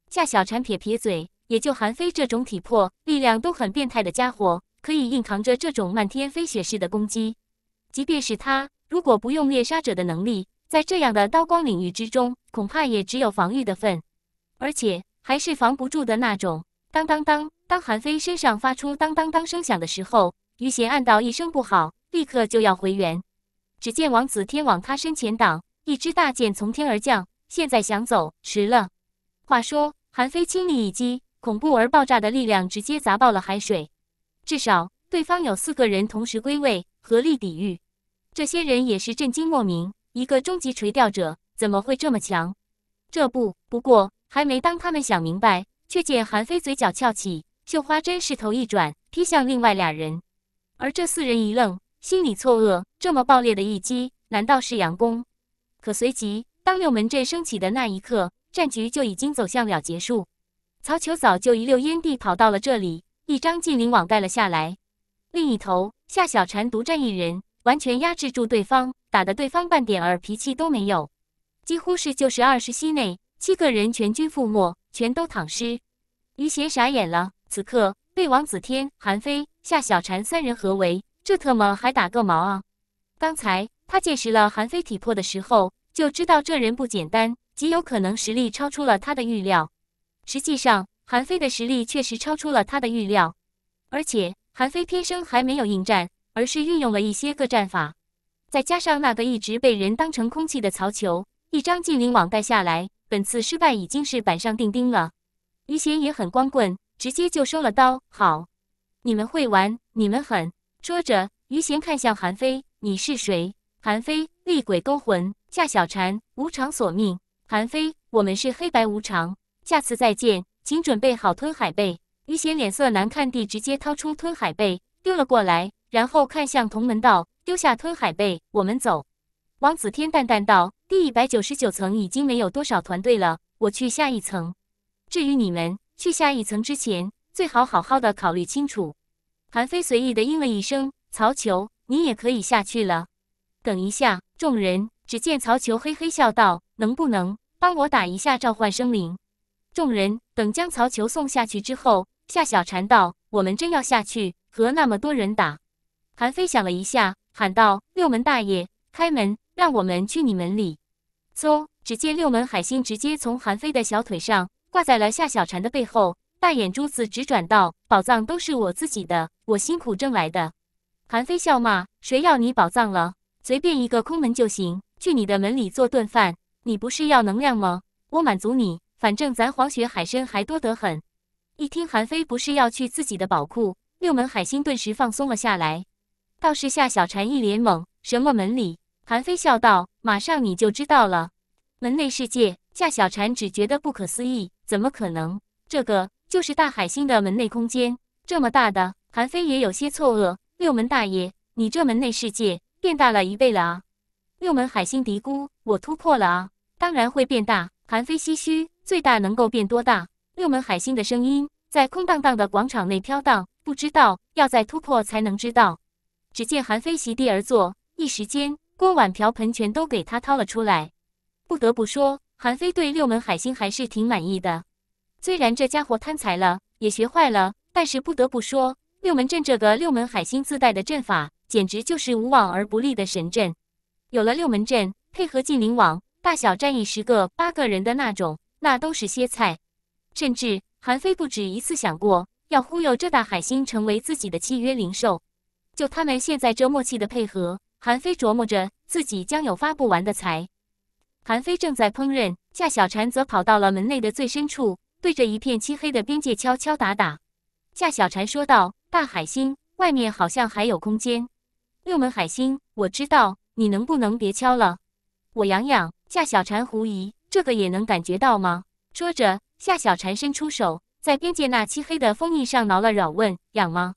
[SPEAKER 1] 夏小婵撇撇嘴，也就韩非这种体魄、力量都很变态的家伙。可以硬扛着这种漫天飞雪式的攻击，即便是他，如果不用猎杀者的能力，在这样的刀光领域之中，恐怕也只有防御的份，而且还是防不住的那种。当当当！当韩非身上发出当当当声响的时候，于闲暗道一声不好，立刻就要回援。只见王子天往他身前挡，一支大箭从天而降。现在想走，迟了。话说，韩非亲力一击，恐怖而爆炸的力量直接砸爆了海水。至少对方有四个人同时归位，合力抵御。这些人也是震惊莫名，一个终极垂钓者怎么会这么强？这不，不过还没当他们想明白，却见韩非嘴角翘起，绣花针势头一转，劈向另外俩人。而这四人一愣，心里错愕：这么爆裂的一击，难道是佯攻？可随即，当六门阵升起的那一刻，战局就已经走向了结束。曹球早就一溜烟地跑到了这里。一张禁灵网盖了下来，另一头夏小婵独占一人，完全压制住对方，打得对方半点儿脾气都没有，几乎是就是二十息内，七个人全军覆没，全都躺尸。余邪傻眼了，此刻被王子天、韩非、夏小婵三人合围，这特么还打个毛啊！刚才他见识了韩非体魄的时候，就知道这人不简单，极有可能实力超出了他的预料。实际上。韩非的实力确实超出了他的预料，而且韩非天生还没有应战，而是运用了一些个战法，再加上那个一直被人当成空气的曹球，一张禁灵网带下来，本次失败已经是板上钉钉了。于贤也很光棍，直接就收了刀。好，你们会玩，你们狠。说着，于贤看向韩非：“你是谁？”韩非，厉鬼勾魂，夏小婵，无常索命。韩非，我们是黑白无常，下次再见。请准备好吞海贝。于贤脸色难看地直接掏出吞海贝丢了过来，然后看向同门道：“丢下吞海贝，我们走。”王子天淡淡道：“第一百九十九层已经没有多少团队了，我去下一层。至于你们去下一层之前，最好好好的考虑清楚。”韩非随意地应了一声：“曹求，你也可以下去了。”等一下，众人只见曹求嘿嘿笑道：“能不能帮我打一下召唤生灵？”众人等将曹球送下去之后，夏小禅道：“我们真要下去和那么多人打？”韩非想了一下，喊道：“六门大爷，开门，让我们去你门里。”嗖！只见六门海星直接从韩非的小腿上挂在了夏小禅的背后，大眼珠子直转道：“宝藏都是我自己的，我辛苦挣来的。”韩非笑骂：“谁要你宝藏了？随便一个空门就行，去你的门里做顿饭，你不是要能量吗？我满足你。”反正咱黄雪海参还多得很，一听韩非不是要去自己的宝库，六门海星顿时放松了下来。倒是夏小婵一脸懵：“什么门里？”韩非笑道：“马上你就知道了。”门内世界，夏小婵只觉得不可思议：“怎么可能？这个就是大海星的门内空间，这么大的？”韩非也有些错愕：“六门大爷，你这门内世界变大了一倍了啊！”六门海星嘀咕：“我突破了啊，当然会变大。”韩非唏嘘。最大能够变多大？六门海星的声音在空荡荡的广场内飘荡，不知道要在突破才能知道。只见韩非席地而坐，一时间锅碗瓢盆全都给他掏了出来。不得不说，韩非对六门海星还是挺满意的。虽然这家伙贪财了，也学坏了，但是不得不说，六门阵这个六门海星自带的阵法，简直就是无往而不利的神阵。有了六门阵，配合禁灵网，大小战役十个八个人的那种。那都是些菜，甚至韩非不止一次想过要忽悠这大海星成为自己的契约灵兽。就他们现在这默契的配合，韩非琢磨着自己将有发不完的财。韩非正在烹饪，夏小蝉则跑到了门内的最深处，对着一片漆黑的边界敲敲打打。夏小蝉说道：“大海星，外面好像还有空间。六门海星，我知道，你能不能别敲了？我养养。”夏小蝉狐疑。这个也能感觉到吗？说着，夏小蝉伸出手，在边界那漆黑的封印上挠了挠，问：“痒吗？”“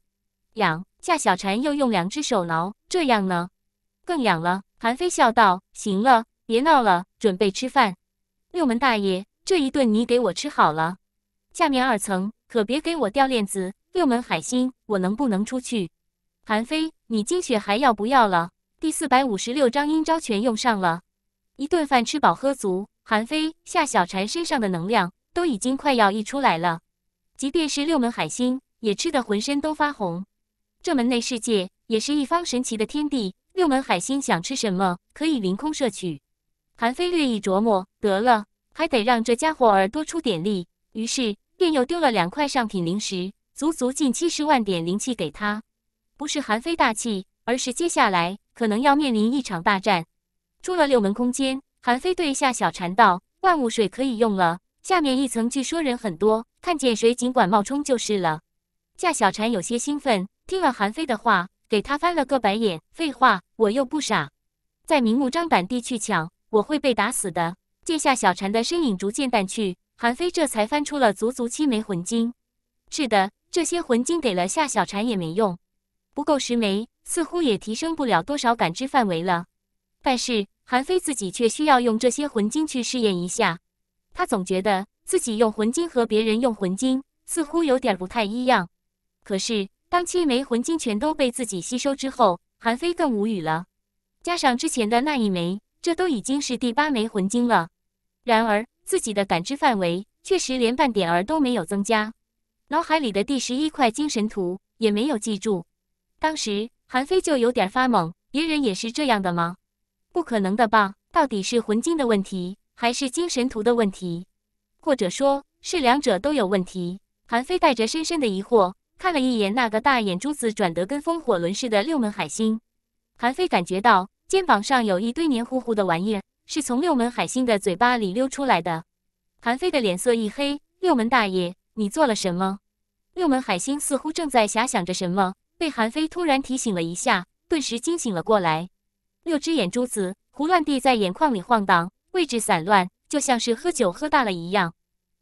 [SPEAKER 1] 痒。”夏小蝉又用两只手挠，这样呢，更痒了。韩飞笑道：“行了，别闹了，准备吃饭。六门大爷，这一顿你给我吃好了。下面二层可别给我掉链子。六门海星，我能不能出去？”韩飞，你精血还要不要了？第四百五十六章阴招全用上了，一顿饭吃饱喝足。韩非、夏小禅身上的能量都已经快要溢出来了，即便是六门海星也吃得浑身都发红。这门内世界也是一方神奇的天地，六门海星想吃什么可以凌空摄取。韩非略一琢磨，得了，还得让这家伙儿多出点力，于是便又丢了两块上品灵石，足足近七十万点灵气给他。不是韩非大气，而是接下来可能要面临一场大战。出了六门空间。韩飞对夏小婵道：“万物水可以用了，下面一层据说人很多，看见谁尽管冒充就是了。”夏小婵有些兴奋，听了韩飞的话，给他翻了个白眼：“废话，我又不傻，在明目张胆地去抢，我会被打死的。”见夏小婵的身影逐渐淡去，韩飞这才翻出了足足七枚魂晶。是的，这些魂晶给了夏小婵也没用，不够十枚，似乎也提升不了多少感知范围了。但是。韩非自己却需要用这些魂晶去试验一下，他总觉得自己用魂晶和别人用魂晶似乎有点不太一样。可是当七枚魂晶全都被自己吸收之后，韩非更无语了。加上之前的那一枚，这都已经是第八枚魂晶了。然而自己的感知范围确实连半点儿都没有增加，脑海里的第十一块精神图也没有记住。当时韩非就有点发懵：别人也是这样的吗？不可能的吧？到底是魂晶的问题，还是精神图的问题，或者说，是两者都有问题？韩非带着深深的疑惑看了一眼那个大眼珠子转得跟风火轮似的六门海星。韩非感觉到肩膀上有一堆黏糊糊的玩意儿，是从六门海星的嘴巴里溜出来的。韩非的脸色一黑：“六门大爷，你做了什么？”六门海星似乎正在遐想着什么，被韩非突然提醒了一下，顿时惊醒了过来。六只眼珠子胡乱地在眼眶里晃荡，位置散乱，就像是喝酒喝大了一样。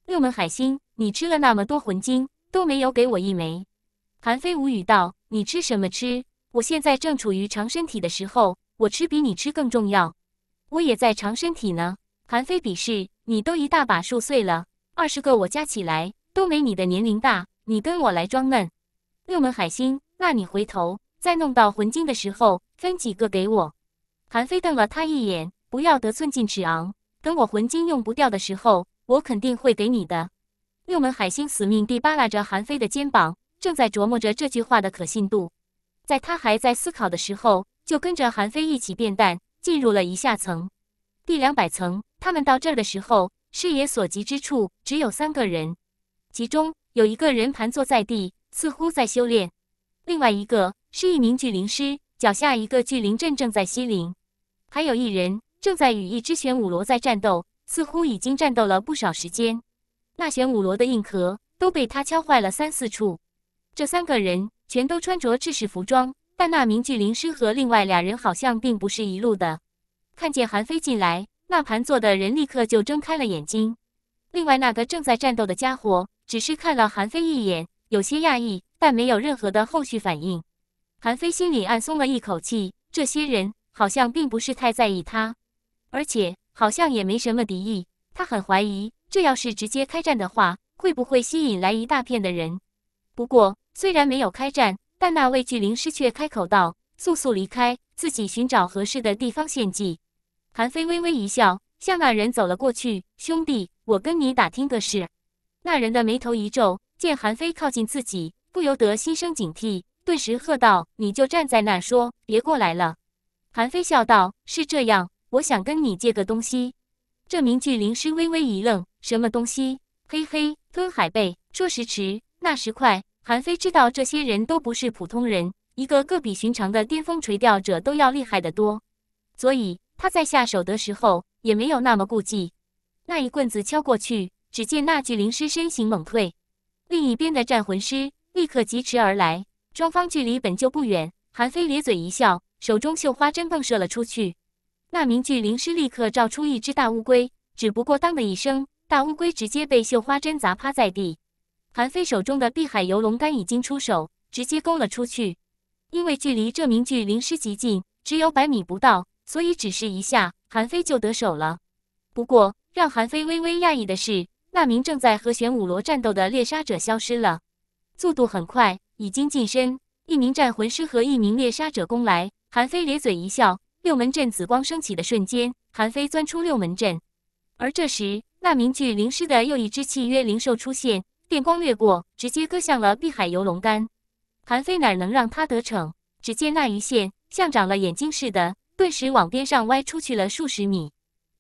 [SPEAKER 1] 六门海星，你吃了那么多魂晶，都没有给我一枚。韩非无语道：“你吃什么吃？我现在正处于长身体的时候，我吃比你吃更重要。我也在长身体呢。”韩非鄙视：“你都一大把数岁了，二十个我加起来都没你的年龄大，你跟我来装嫩。”六门海星，那你回头再弄到魂晶的时候，分几个给我？韩非瞪了他一眼，不要得寸进尺啊！等我魂晶用不掉的时候，我肯定会给你的。六门海星死命地扒拉着韩非的肩膀，正在琢磨着这句话的可信度。在他还在思考的时候，就跟着韩非一起变淡，进入了以下层，第两百层。他们到这儿的时候，视野所及之处只有三个人，其中有一个人盘坐在地，似乎在修炼；另外一个是一名巨灵师。脚下一个巨灵阵正在西灵，还有一人正在与一只玄武罗在战斗，似乎已经战斗了不少时间。那玄武罗的硬壳都被他敲坏了三四处。这三个人全都穿着制式服装，但那名巨灵师和另外俩人好像并不是一路的。看见韩飞进来，那盘坐的人立刻就睁开了眼睛。另外那个正在战斗的家伙只是看了韩飞一眼，有些讶异，但没有任何的后续反应。韩非心里暗松了一口气，这些人好像并不是太在意他，而且好像也没什么敌意。他很怀疑，这要是直接开战的话，会不会吸引来一大片的人？不过虽然没有开战，但那位巨灵师却开口道：“速速离开，自己寻找合适的地方献祭。”韩非微微一笑，向那人走了过去。“兄弟，我跟你打听个事。”那人的眉头一皱，见韩非靠近自己，不由得心生警惕。顿时喝道：“你就站在那说，别过来了！”韩非笑道：“是这样，我想跟你借个东西。”这名巨灵师微微一愣：“什么东西？”“嘿嘿，吞海贝。”说时迟，那时快，韩非知道这些人都不是普通人，一个个比寻常的巅峰垂钓者都要厉害得多，所以他在下手的时候也没有那么顾忌。那一棍子敲过去，只见那巨灵师身形猛退，另一边的战魂师立刻疾驰而来。双方距离本就不远，韩非咧嘴一笑，手中绣花针迸射了出去。那名巨灵师立刻照出一只大乌龟，只不过当的一声，大乌龟直接被绣花针砸趴在地。韩非手中的碧海游龙杆已经出手，直接勾了出去。因为距离这名巨灵师极近，只有百米不到，所以只是一下，韩非就得手了。不过让韩非微微讶异的是，那名正在和玄武罗战斗的猎杀者消失了，速度很快。已经近身，一名战魂师和一名猎杀者攻来。韩非咧嘴一笑，六门阵紫光升起的瞬间，韩非钻出六门阵。而这时，那名巨灵师的又一只契约灵兽出现，电光掠过，直接割向了碧海游龙竿。韩非哪能让他得逞？只见那鱼线像长了眼睛似的，顿时往边上歪出去了数十米。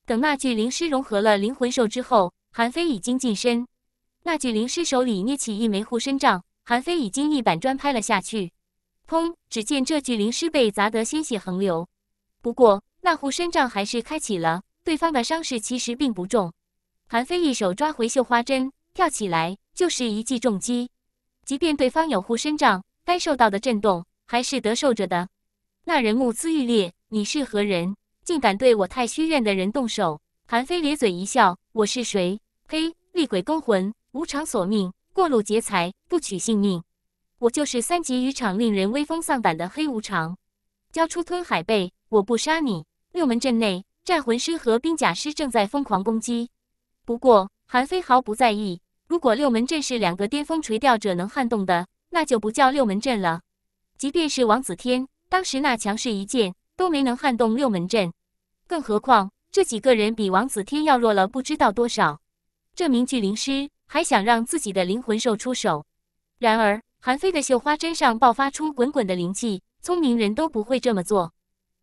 [SPEAKER 1] 等那巨灵师融合了灵魂兽之后，韩非已经近身。那巨灵师手里捏起一枚护身杖。韩非已经一板砖拍了下去，砰！只见这具灵尸被砸得鲜血横流。不过那护身障还是开启了，对方的伤势其实并不重。韩非一手抓回绣花针，跳起来就是一记重击。即便对方有护身障，该受到的震动还是得受着的。那人目眦欲裂：“你是何人？竟敢对我太虚院的人动手？”韩非咧嘴一笑：“我是谁？嘿，厉鬼勾魂，无常索命。”过路劫财不取性命，我就是三级渔场令人威风丧胆的黑无常。交出吞海贝，我不杀你。六门阵内，战魂师和冰甲师正在疯狂攻击。不过韩非毫不在意，如果六门阵是两个巅峰垂钓者能撼动的，那就不叫六门阵了。即便是王子天当时那强势一剑都没能撼动六门阵，更何况这几个人比王子天要弱了不知道多少。这名巨灵师。还想让自己的灵魂兽出手，然而韩非的绣花针上爆发出滚滚的灵气。聪明人都不会这么做。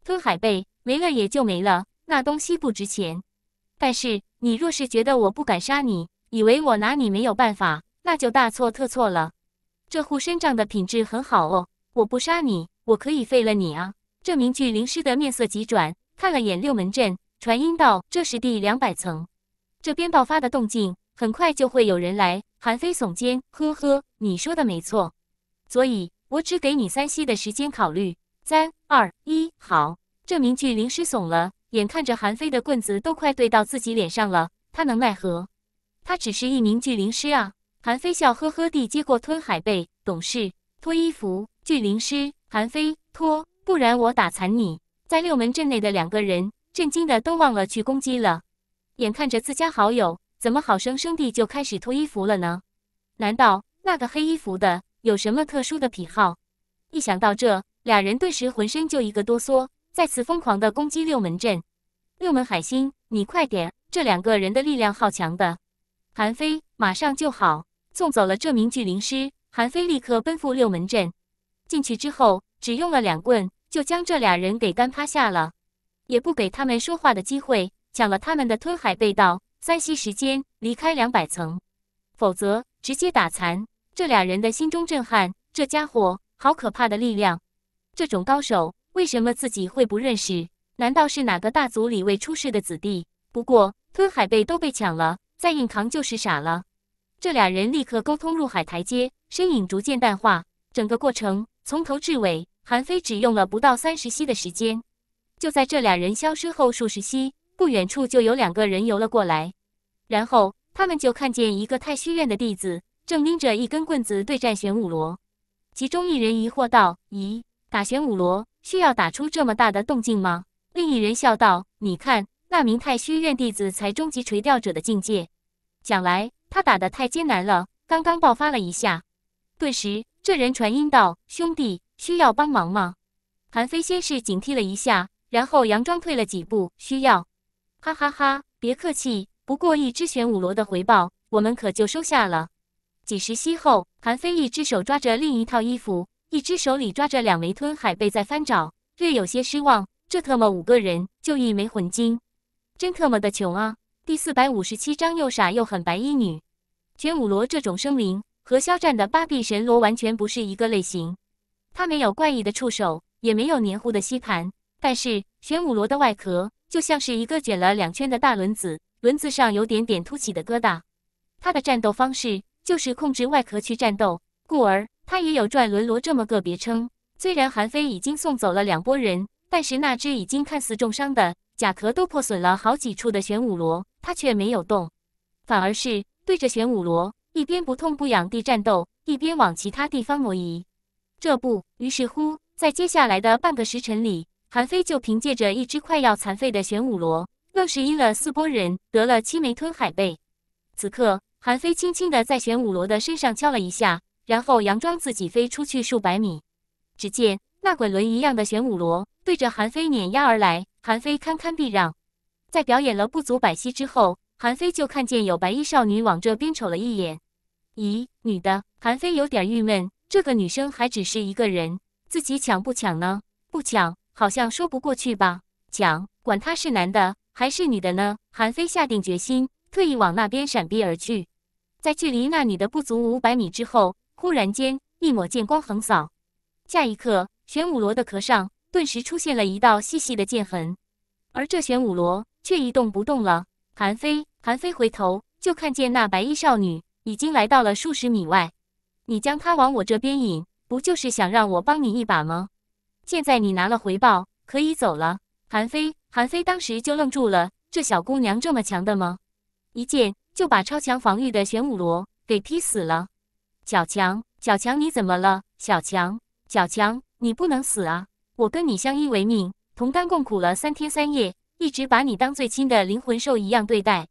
[SPEAKER 1] 吞海贝没了也就没了，那东西不值钱。但是你若是觉得我不敢杀你，以为我拿你没有办法，那就大错特错了。这护身杖的品质很好哦，我不杀你，我可以废了你啊！这名巨灵师的面色急转，看了眼六门阵，传音道：“这是第两百层，这边爆发的动静。”很快就会有人来。韩非耸肩，呵呵，你说的没错。所以，我只给你三息的时间考虑。三、二、一，好！这名巨灵师怂了，眼看着韩非的棍子都快对到自己脸上了，他能奈何？他只是一名巨灵师啊！韩非笑呵呵地接过吞海贝，懂事，脱衣服。巨灵师，韩非脱，不然我打残你。在六门阵内的两个人震惊的都忘了去攻击了，眼看着自家好友。怎么好生生地就开始脱衣服了呢？难道那个黑衣服的有什么特殊的癖好？一想到这，俩人顿时浑身就一个哆嗦，再次疯狂的攻击六门阵。六门海星，你快点！这两个人的力量好强的。韩飞马上就好。送走了这名巨灵师，韩飞立刻奔赴六门阵。进去之后，只用了两棍就将这俩人给干趴下了，也不给他们说话的机会，抢了他们的吞海被盗，三息时间离开两百层，否则直接打残。这俩人的心中震撼，这家伙好可怕的力量！这种高手为什么自己会不认识？难道是哪个大族里未出世的子弟？不过吞海贝都被抢了，再硬扛就是傻了。这俩人立刻沟通入海台阶，身影逐渐淡化。整个过程从头至尾，韩非只用了不到三十息的时间。就在这俩人消失后数十息。不远处就有两个人游了过来，然后他们就看见一个太虚院的弟子正拎着一根棍子对战玄武罗。其中一人疑惑道：“咦，打玄武罗需要打出这么大的动静吗？”另一人笑道：“你看那名太虚院弟子才中级垂钓者的境界，想来他打得太艰难了，刚刚爆发了一下。”顿时，这人传音道：“兄弟，需要帮忙吗？”韩非先是警惕了一下，然后佯装退了几步：“需要。”哈哈哈，别客气。不过一只玄武螺的回报，我们可就收下了。几时息后，韩非一只手抓着另一套衣服，一只手里抓着两枚吞海贝在翻找，略有些失望。这特么五个人就一枚魂晶，真特么的穷啊！第四百五十七章又傻又狠白衣女。玄武螺这种生灵和肖战的八臂神罗完全不是一个类型，它没有怪异的触手，也没有黏糊的吸盘，但是玄武螺的外壳。就像是一个卷了两圈的大轮子，轮子上有点点凸起的疙瘩。它的战斗方式就是控制外壳去战斗，故而它也有转轮螺这么个别称。虽然韩非已经送走了两波人，但是那只已经看似重伤的甲壳都破损了好几处的玄武螺，它却没有动，反而是对着玄武螺一边不痛不痒地战斗，一边往其他地方挪移。这不，于是乎，在接下来的半个时辰里。韩非就凭借着一只快要残废的玄武罗，愣是阴了四波人，得了七枚吞海贝。此刻，韩非轻轻的在玄武罗的身上敲了一下，然后佯装自己飞出去数百米。只见那滚轮一样的玄武罗对着韩非碾压而来，韩非堪堪避让。在表演了不足百息之后，韩非就看见有白衣少女往这边瞅了一眼。咦，女的？韩非有点郁闷，这个女生还只是一个人，自己抢不抢呢？不抢。好像说不过去吧？抢，管他是男的还是女的呢？韩非下定决心，特意往那边闪避而去。在距离那女的不足五百米之后，忽然间一抹剑光横扫，下一刻，玄武罗的壳上顿时出现了一道细细的剑痕，而这玄武罗却一动不动了。韩非，韩非回头就看见那白衣少女已经来到了数十米外。你将她往我这边引，不就是想让我帮你一把吗？现在你拿了回报，可以走了。韩非，韩非当时就愣住了，这小姑娘这么强的吗？一剑就把超强防御的玄武罗给劈死了。小强，小强你怎么了？小强，小强你不能死啊！我跟你相依为命，同甘共苦了三天三夜，一直把你当最亲的灵魂兽一样对待。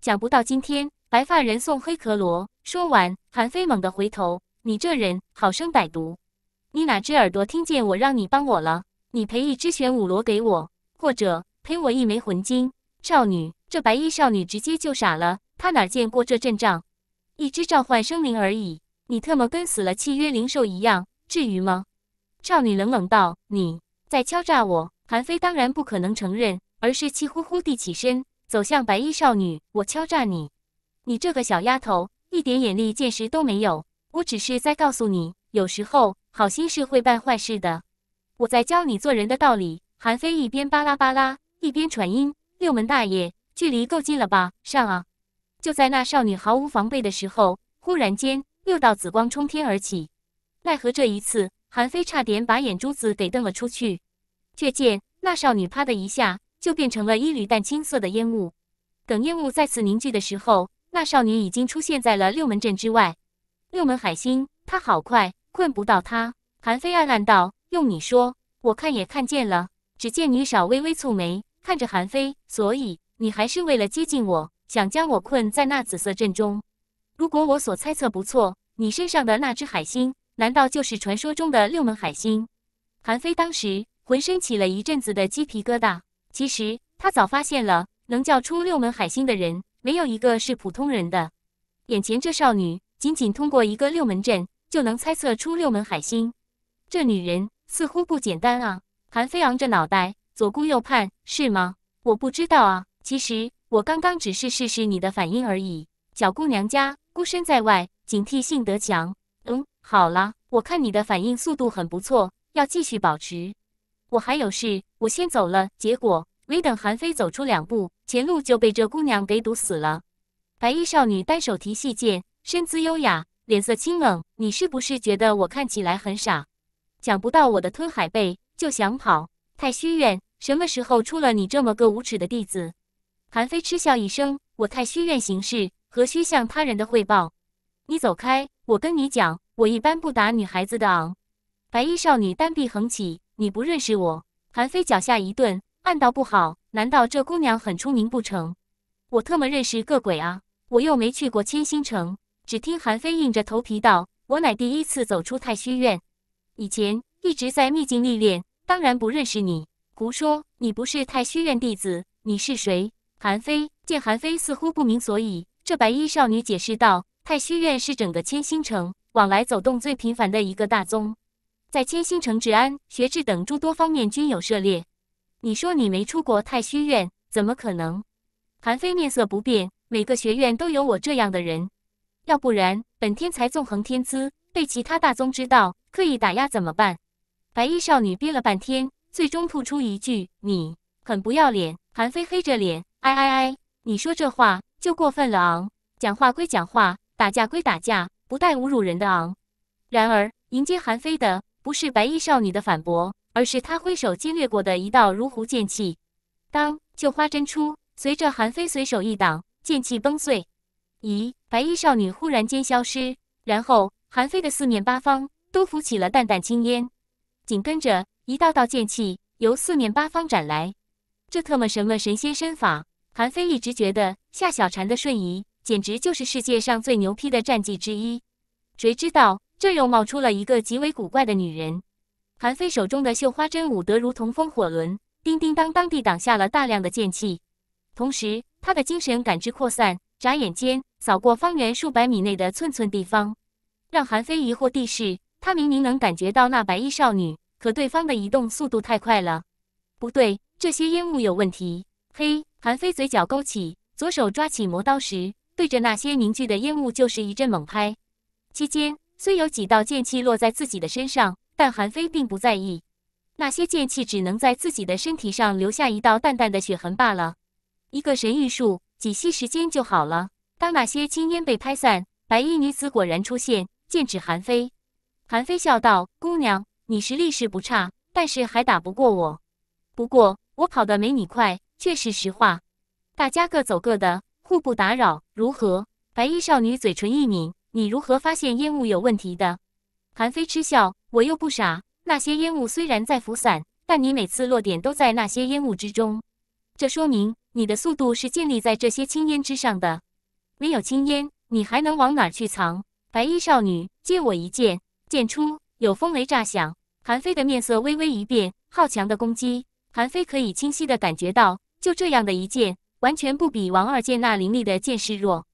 [SPEAKER 1] 想不到今天白发人送黑壳罗。说完，韩非猛地回头，你这人好生歹毒。你哪只耳朵听见我让你帮我了？你赔一只玄武罗给我，或者赔我一枚魂晶。少女，这白衣少女直接就傻了，她哪见过这阵仗？一只召唤生灵而已，你特么跟死了契约灵兽一样，至于吗？少女冷冷道：“你在敲诈我？”韩非当然不可能承认，而是气呼呼地起身走向白衣少女：“我敲诈你？你这个小丫头，一点眼力见识都没有。我只是在告诉你，有时候……”好心是会办坏事的，我在教你做人的道理。韩非一边巴拉巴拉，一边传音：“六门大爷，距离够近了吧？上啊！”就在那少女毫无防备的时候，忽然间六道紫光冲天而起。奈何这一次，韩非差点把眼珠子给瞪了出去。却见那少女“啪”的一下就变成了一缕淡青色的烟雾。等烟雾再次凝聚的时候，那少女已经出现在了六门阵之外。六门海星，他好快！困不到他，韩非暗暗道：“用你说，我看也看见了。只见女少微微蹙眉，看着韩非。所以你还是为了接近我，想将我困在那紫色阵中。如果我所猜测不错，你身上的那只海星，难道就是传说中的六门海星？”韩非当时浑身起了一阵子的鸡皮疙瘩。其实他早发现了，能叫出六门海星的人，没有一个是普通人的。眼前这少女，仅仅通过一个六门阵。就能猜测出六门海星，这女人似乎不简单啊！韩飞昂着脑袋左顾右盼，是吗？我不知道啊，其实我刚刚只是试试你的反应而已。小姑娘家孤身在外，警惕性得强。嗯，好了，我看你的反应速度很不错，要继续保持。我还有事，我先走了。结果，没等韩飞走出两步，前路就被这姑娘给堵死了。白衣少女单手提细剑，身姿优雅。脸色清冷，你是不是觉得我看起来很傻？想不到我的吞海贝就想跑，太虚院什么时候出了你这么个无耻的弟子？韩非嗤笑一声：“我太虚院行事，何须向他人的汇报？”你走开，我跟你讲，我一般不打女孩子的昂。白衣少女单臂横起，你不认识我？韩非脚下一顿，暗道不好，难道这姑娘很出名不成？我特么认识个鬼啊！我又没去过千星城。只听韩非硬着头皮道：“我乃第一次走出太虚院，以前一直在秘境历练，当然不认识你。”“胡说！你不是太虚院弟子，你是谁？”韩非见韩非似乎不明所以，这白衣少女解释道：“太虚院是整个千星城往来走动最频繁的一个大宗，在千星城治安、学制等诸多方面均有涉猎。你说你没出过太虚院，怎么可能？”韩非面色不变：“每个学院都有我这样的人。”要不然，本天才纵横天资被其他大宗知道，刻意打压怎么办？白衣少女憋了半天，最终吐出一句：“你很不要脸。”韩非黑着脸：“哎哎哎，你说这话就过分了！昂，讲话归讲话，打架归打架，不带侮辱人的昂。”然而，迎接韩非的不是白衣少女的反驳，而是他挥手击掠过的一道如弧剑气。当绣花针出，随着韩非随手一挡，剑气崩碎。咦！白衣少女忽然间消失，然后韩非的四面八方都浮起了淡淡青烟，紧跟着一道道剑气由四面八方斩来。这特么什么神仙身法？韩非一直觉得夏小婵的瞬移简直就是世界上最牛批的战绩之一。谁知道这又冒出了一个极为古怪的女人？韩非手中的绣花针舞得如同风火轮，叮叮当当地挡下了大量的剑气，同时他的精神感知扩散。眨眼间扫过方圆数百米内的寸寸地方，让韩非疑惑的是，他明明能感觉到那白衣少女，可对方的移动速度太快了。不对，这些烟雾有问题。嘿，韩非嘴角勾起，左手抓起磨刀石，对着那些凝聚的烟雾就是一阵猛拍。期间虽有几道剑气落在自己的身上，但韩非并不在意，那些剑气只能在自己的身体上留下一道淡淡的血痕罢了。一个神域术。几息时间就好了。当那些青烟被拍散，白衣女子果然出现，剑指韩非。韩非笑道：“姑娘，你实力是不差，但是还打不过我。不过我跑得没你快，却是实话。大家各走各的，互不打扰，如何？”白衣少女嘴唇一抿：“你如何发现烟雾有问题的？”韩非嗤笑：“我又不傻。那些烟雾虽然在浮散，但你每次落点都在那些烟雾之中，这说明……”你的速度是建立在这些青烟之上的，没有青烟，你还能往哪儿去藏？白衣少女借我一剑，剑出，有风雷炸响。韩飞的面色微微一变，好强的攻击！韩飞可以清晰的感觉到，就这样的一剑，完全不比王二剑那凌厉的剑势弱，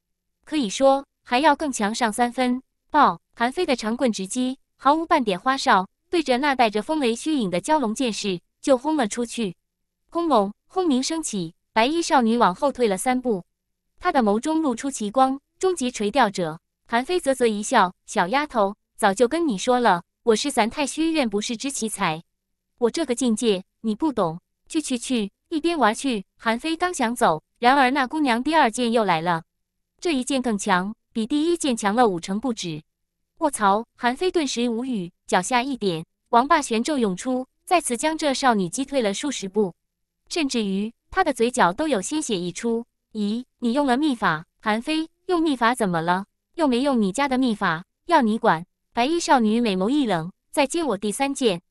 [SPEAKER 1] 可以说还要更强上三分。爆！韩飞的长棍直击，毫无半点花哨，对着那带着风雷虚影的蛟龙剑士就轰了出去，轰隆轰鸣声起。白衣少女往后退了三步，她的眸中露出奇光。终极垂钓者韩非啧啧一笑：“小丫头，早就跟你说了，我是三太虚院，不是知其才。我这个境界你不懂，去去去，一边玩去。”韩非刚想走，然而那姑娘第二剑又来了，这一剑更强，比第一剑强了五成不止。卧槽！韩非顿时无语，脚下一点，王霸玄咒涌出，再次将这少女击退了数十步，甚至于。他的嘴角都有鲜血溢出。咦，你用了秘法？韩非，用秘法怎么了？又没用你家的秘法？要你管！白衣少女美眸一冷，再接我第三剑。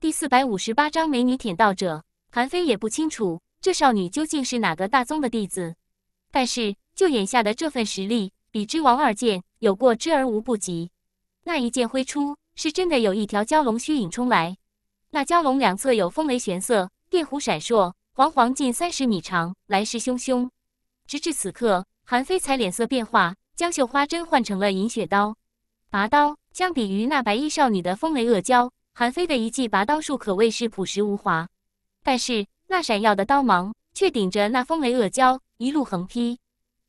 [SPEAKER 1] 第四百五十八章美女舔道者。韩非也不清楚这少女究竟是哪个大宗的弟子，但是就眼下的这份实力，比之王二剑有过之而无不及。那一剑挥出，是真的有一条蛟龙虚影冲来，那蛟龙两侧有风雷玄色电弧闪烁。黄黄近三十米长，来势汹汹。直至此刻，韩非才脸色变化，将绣花针换成了银雪刀，拔刀。相比于那白衣少女的风雷恶蛟，韩非的一记拔刀术可谓是朴实无华。但是那闪耀的刀芒却顶着那风雷恶蛟一路横劈，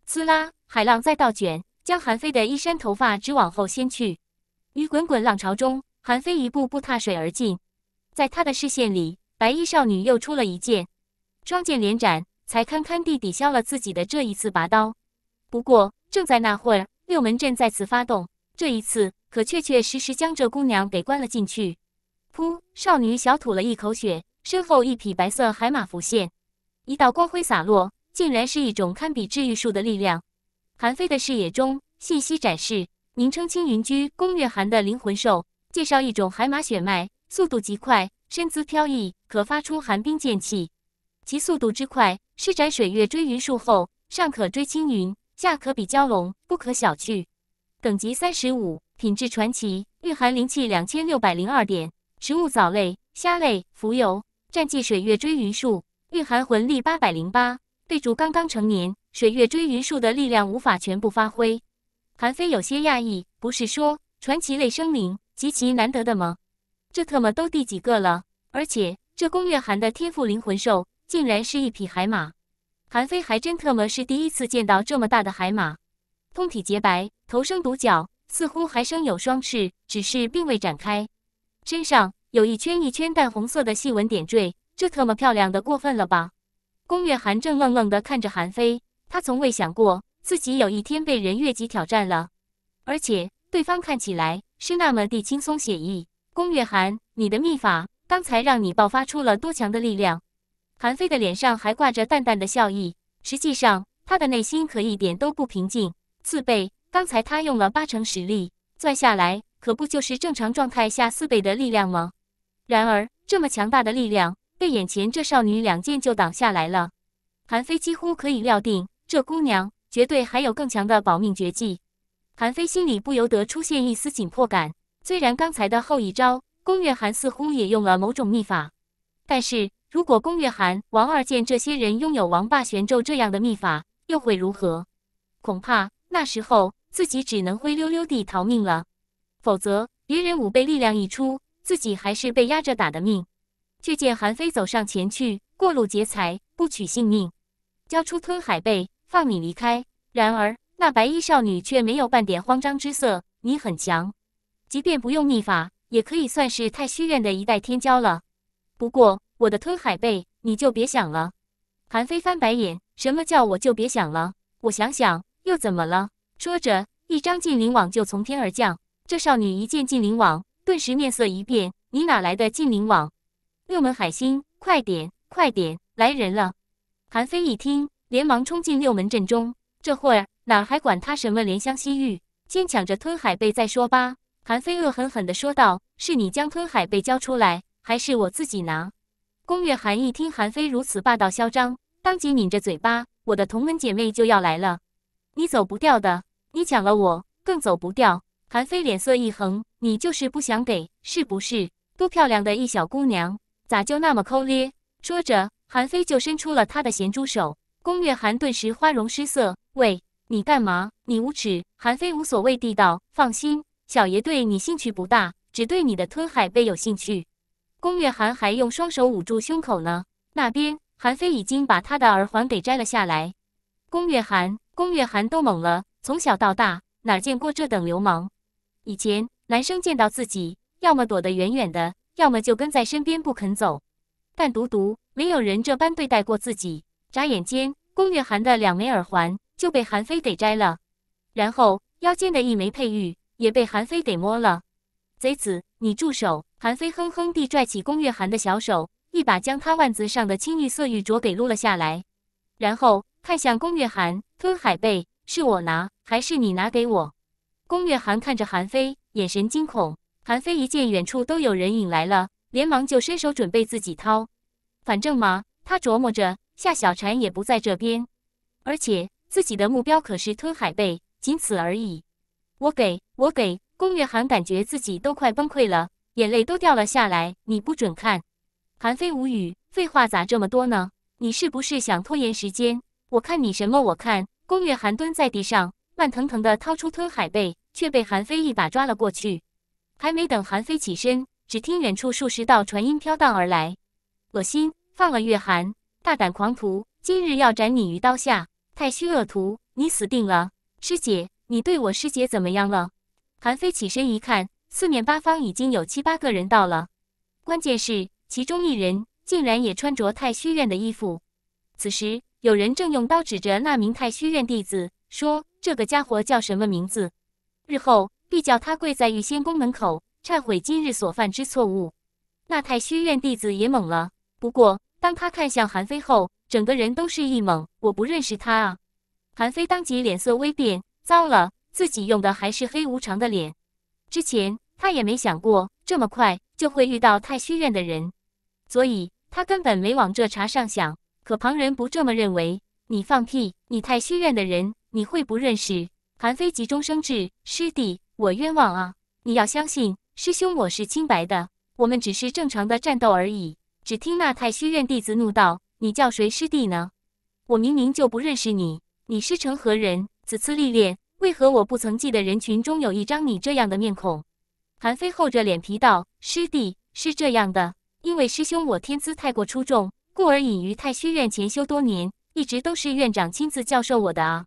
[SPEAKER 1] 呲啦！海浪再倒卷，将韩非的一身头发直往后掀去。于滚滚浪潮中，韩非一步步踏水而进。在他的视线里，白衣少女又出了一剑。双剑连斩，才堪堪地抵消了自己的这一次拔刀。不过，正在那会儿，六门阵再次发动，这一次可确确实实将这姑娘给关了进去。噗！少女小吐了一口血，身后一匹白色海马浮现，一道光辉洒落，竟然是一种堪比治愈术的力量。韩非的视野中信息展示：名称青云居宫月寒的灵魂兽，介绍一种海马血脉，速度极快，身姿飘逸，可发出寒冰剑气。其速度之快，施展水月追云术后，上可追青云，下可比蛟龙，不可小觑。等级三十五，品质传奇，蕴含灵气两千六百零二点，食物藻类、虾类、浮游。战绩水月追云术，蕴含魂力八百零八。对主刚刚成年，水月追云术的力量无法全部发挥。韩非有些讶异，不是说传奇类生灵极其难得的吗？这特么都第几个了？而且这宫月寒的天赋灵魂兽。竟然是一匹海马，韩非还真特么是第一次见到这么大的海马，通体洁白，头生独角，似乎还生有双翅，只是并未展开，身上有一圈一圈淡红色的细纹点缀，这特么漂亮的过分了吧？宫月寒正愣愣地看着韩非，他从未想过自己有一天被人越级挑战了，而且对方看起来是那么的轻松写意。宫月寒，你的秘法刚才让你爆发出了多强的力量？韩非的脸上还挂着淡淡的笑意，实际上他的内心可一点都不平静。四倍，刚才他用了八成实力，算下来可不就是正常状态下四倍的力量吗？然而，这么强大的力量被眼前这少女两剑就挡下来了。韩非几乎可以料定，这姑娘绝对还有更强的保命绝技。韩非心里不由得出现一丝紧迫感。虽然刚才的后一招，宫月寒似乎也用了某种秘法，但是。如果宫月寒、王二剑这些人拥有王霸玄咒这样的秘法，又会如何？恐怕那时候自己只能灰溜溜地逃命了。否则，别人五倍力量一出，自己还是被压着打的命。却见韩非走上前去，过路劫财，不取性命，交出吞海贝，放你离开。然而，那白衣少女却没有半点慌张之色。你很强，即便不用秘法，也可以算是太虚院的一代天骄了。不过，我的吞海贝，你就别想了。韩非翻白眼，什么叫我就别想了？我想想又怎么了？说着，一张禁灵网就从天而降。这少女一见禁灵网，顿时面色一变：“你哪来的禁灵网？”六门海星，快点，快点，来人了！韩非一听，连忙冲进六门阵中。这会儿哪还管他什么怜香惜玉，先抢着吞海贝再说吧！韩非恶狠狠地说道：“是你将吞海贝交出来，还是我自己拿？”宫月寒一听韩非如此霸道嚣张，当即抿着嘴巴：“我的同门姐妹就要来了，你走不掉的。你抢了我，更走不掉。”韩非脸色一横：“你就是不想给，是不是？多漂亮的一小姑娘，咋就那么抠咧？”说着，韩非就伸出了他的咸猪手。宫月寒顿时花容失色：“喂，你干嘛？你无耻！”韩非无所谓地道：“放心，小爷对你兴趣不大，只对你的吞海贝有兴趣。”宫月寒还用双手捂住胸口呢，那边韩非已经把他的耳环给摘了下来。宫月寒、宫月寒都懵了，从小到大哪见过这等流氓？以前男生见到自己，要么躲得远远的，要么就跟在身边不肯走，但独独没有人这般对待过自己。眨眼间，宫月寒的两枚耳环就被韩非给摘了，然后腰间的一枚佩玉也被韩非给摸了。贼子，你住手！韩非哼哼地拽起宫月涵的小手，一把将他腕子上的青玉色玉镯给撸了下来，然后看向宫月涵：“吞海贝是我拿，还是你拿给我？”宫月涵看着韩非，眼神惊恐。韩非一见远处都有人引来了，连忙就伸手准备自己掏。反正嘛，他琢磨着夏小婵也不在这边，而且自己的目标可是吞海贝，仅此而已。我给，我给。宫月涵感觉自己都快崩溃了。眼泪都掉了下来，你不准看。韩非无语，废话咋这么多呢？你是不是想拖延时间？我看你什么？我看。宫月寒蹲在地上，慢腾腾的掏出吞海贝，却被韩非一把抓了过去。还没等韩非起身，只听远处数十道传音飘荡而来：“恶心，放了月寒！大胆狂徒，今日要斩你于刀下！太虚恶徒，你死定了！”师姐，你对我师姐怎么样了？韩非起身一看。四面八方已经有七八个人到了，关键是其中一人竟然也穿着太虚院的衣服。此时有人正用刀指着那名太虚院弟子，说：“这个家伙叫什么名字？日后必叫他跪在玉仙宫门口忏悔今日所犯之错误。”那太虚院弟子也懵了。不过当他看向韩非后，整个人都是一懵：“我不认识他啊！”韩非当即脸色微变：“糟了，自己用的还是黑无常的脸，之前。”他也没想过这么快就会遇到太虚院的人，所以他根本没往这茬上想。可旁人不这么认为，你放屁！你太虚院的人，你会不认识？韩非急中生智，师弟，我冤枉啊！你要相信，师兄我是清白的，我们只是正常的战斗而已。只听那太虚院弟子怒道：“你叫谁师弟呢？我明明就不认识你，你师承何人？此次历练，为何我不曾记得人群中有一张你这样的面孔？”韩非厚着脸皮道：“师弟是这样的，因为师兄我天资太过出众，故而隐于太虚院潜修多年，一直都是院长亲自教授我的啊。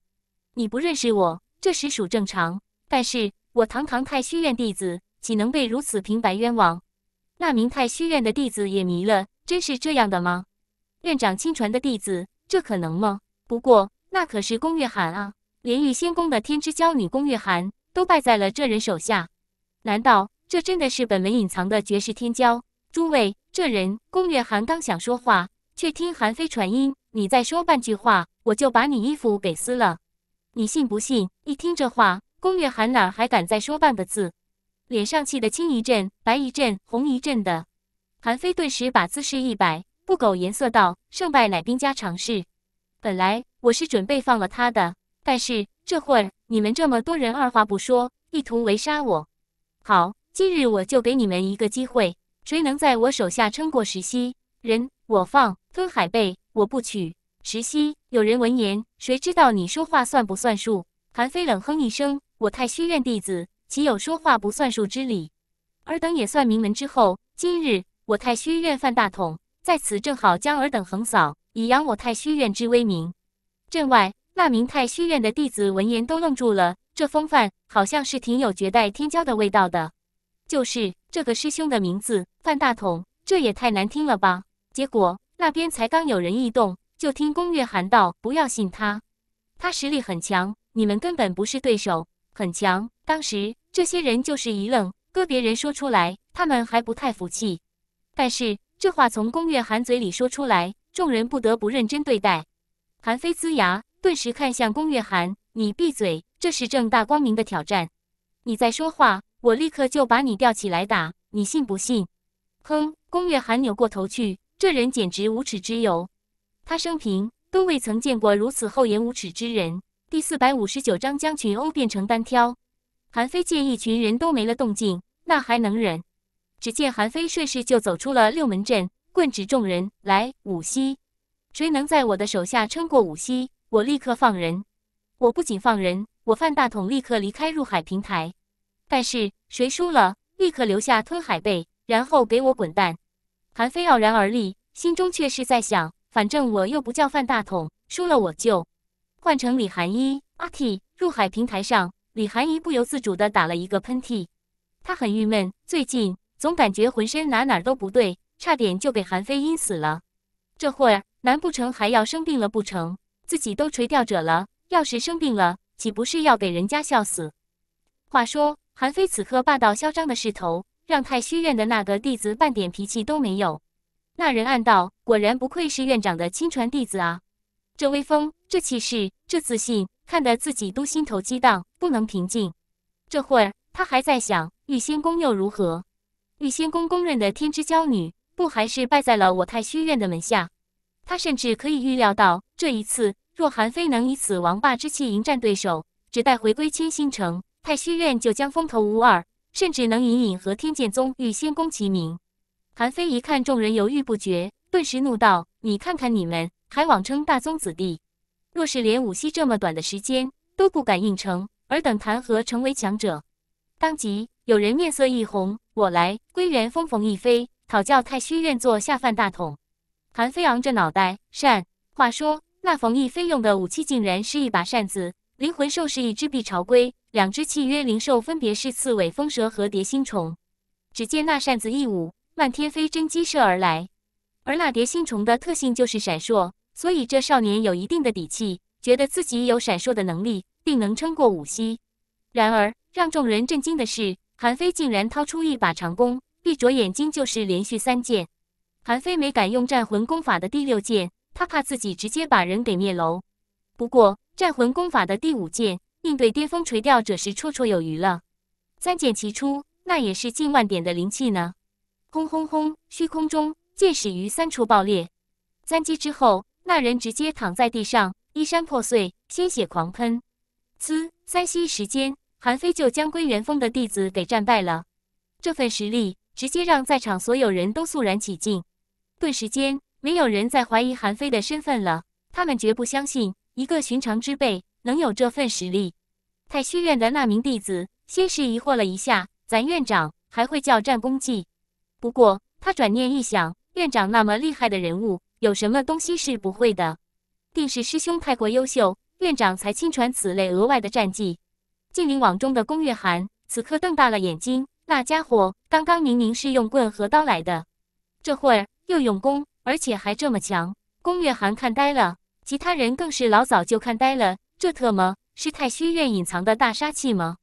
[SPEAKER 1] 你不认识我，这实属正常。但是，我堂堂太虚院弟子，岂能被如此平白冤枉？”那名太虚院的弟子也迷了，真是这样的吗？院长亲传的弟子，这可能吗？不过，那可是宫月寒啊，连玉仙宫的天之娇女宫月寒都败在了这人手下。难道这真的是本文隐藏的绝世天骄？诸位，这人宫月寒刚想说话，却听韩非传音：“你再说半句话，我就把你衣服给撕了，你信不信？”一听这话，宫月寒哪还敢再说半个字，脸上气得青一阵、白一阵、红一阵的。韩非顿时把姿势一摆，不苟言色道：“胜败乃兵家常事，本来我是准备放了他的，但是这会儿你们这么多人，二话不说，意图围杀我。”好，今日我就给你们一个机会，谁能在我手下撑过石溪，人，我放；吞海贝，我不取。石溪，有人闻言，谁知道你说话算不算数？韩非冷哼一声：“我太虚院弟子，岂有说话不算数之理？尔等也算名门之后，今日我太虚院犯大统，在此正好将尔等横扫，以扬我太虚院之威名。”镇外，那名太虚院的弟子闻言都愣住了。这风范好像是挺有绝代天骄的味道的，就是这个师兄的名字范大统，这也太难听了吧！结果那边才刚有人异动，就听龚月寒道：“不要信他，他实力很强，你们根本不是对手，很强。”当时这些人就是一愣，搁别人说出来，他们还不太服气，但是这话从龚月寒嘴里说出来，众人不得不认真对待。韩非呲牙，顿时看向龚月寒。你闭嘴！这是正大光明的挑战。你再说话，我立刻就把你吊起来打，你信不信？哼！宫月寒扭过头去，这人简直无耻之尤。他生平都未曾见过如此厚颜无耻之人。第四百五十九章将群殴变成单挑。韩非见一群人都没了动静，那还能忍？只见韩非顺势就走出了六门阵，棍指众人来五息。谁能在我的手下撑过五息，我立刻放人。我不仅放人，我范大统立刻离开入海平台。但是谁输了，立刻留下吞海贝，然后给我滚蛋！韩非傲然而立，心中却是在想：反正我又不叫范大统，输了我就换成李寒一。阿嚏！入海平台上，李寒一不由自主的打了一个喷嚏。他很郁闷，最近总感觉浑身哪哪都不对，差点就被韩非阴死了。这会儿难不成还要生病了不成？自己都垂钓者了。要是生病了，岂不是要给人家笑死？话说，韩非此刻霸道嚣张的势头，让太虚院的那个弟子半点脾气都没有。那人暗道：果然不愧是院长的亲传弟子啊！这威风，这气势，这自信，看得自己都心头激荡，不能平静。这会儿他还在想：玉仙宫又如何？玉仙宫公认的天之娇女，不还是败在了我太虚院的门下？他甚至可以预料到这一次。若韩非能以此王霸之气迎战对手，只待回归清心城，太虚院就将风头无二，甚至能隐隐和天剑宗、与仙宫齐名。韩非一看众人犹豫不决，顿时怒道：“你看看你们，还妄称大宗子弟，若是连武息这么短的时间都不敢应承，尔等谈何成为强者？”当即有人面色一红：“我来，归元峰冯逸飞，讨教太虚院做下饭大统。”韩非昂着脑袋：“善。”话说。那冯逸飞用的武器竟然是一把扇子，灵魂兽是一只碧朝龟，两只契约灵兽分别是刺尾风蛇和蝶心虫。只见那扇子一舞，漫天飞针激射而来。而那蝶心虫的特性就是闪烁，所以这少年有一定的底气，觉得自己有闪烁的能力，定能撑过五息。然而，让众人震惊的是，韩非竟然掏出一把长弓，闭着眼睛就是连续三箭。韩非没敢用战魂功法的第六剑。他怕自己直接把人给灭喽。不过，战魂功法的第五剑应对巅峰垂钓者时绰绰有余了。三剑齐出，那也是近万点的灵气呢。轰轰轰！虚空中，剑矢于三处爆裂。三击之后，那人直接躺在地上，衣衫破碎，鲜血狂喷。呲！三息时间，韩非就将归元峰的弟子给战败了。这份实力，直接让在场所有人都肃然起敬。顿时间。没有人再怀疑韩非的身份了，他们绝不相信一个寻常之辈能有这份实力。太虚院的那名弟子先是疑惑了一下，咱院长还会叫战功绩？不过他转念一想，院长那么厉害的人物，有什么东西是不会的？定是师兄太过优秀，院长才亲传此类额外的战绩。禁灵网中的宫月寒此刻瞪大了眼睛，那家伙刚刚明明是用棍和刀来的，这会儿又用弓。而且还这么强，宫月寒看呆了，其他人更是老早就看呆了。这特么是太虚院隐藏的大杀器吗？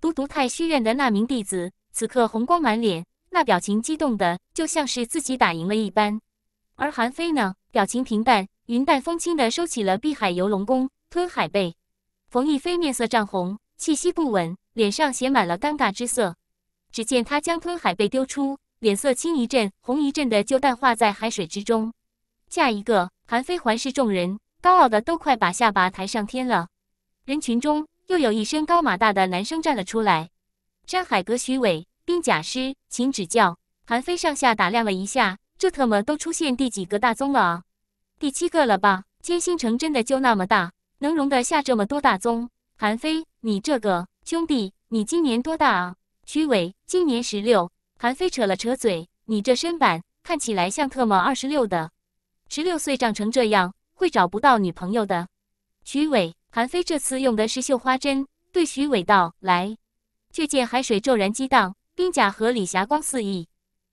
[SPEAKER 1] 独独太虚院的那名弟子此刻红光满脸，那表情激动的就像是自己打赢了一般。而韩非呢，表情平淡，云淡风轻的收起了碧海游龙功吞海贝。冯逸飞面色涨红，气息不稳，脸上写满了尴尬之色。只见他将吞海贝丢出。脸色青一阵、红一阵的，就淡化在海水之中。下一个，韩非环视众人，高傲的都快把下巴抬上天了。人群中又有一身高马大的男生站了出来，山海阁徐伟，冰甲师，请指教。韩非上下打量了一下，这特么都出现第几个大宗了啊？第七个了吧？天星城真的就那么大，能容得下这么多大宗？韩非，你这个兄弟，你今年多大啊？徐伟，今年十六。韩非扯了扯嘴，你这身板看起来像特么二十六的，十六岁长成这样会找不到女朋友的。徐伟，韩非这次用的是绣花针，对徐伟道来，却见海水骤然激荡，冰甲河里霞光四溢。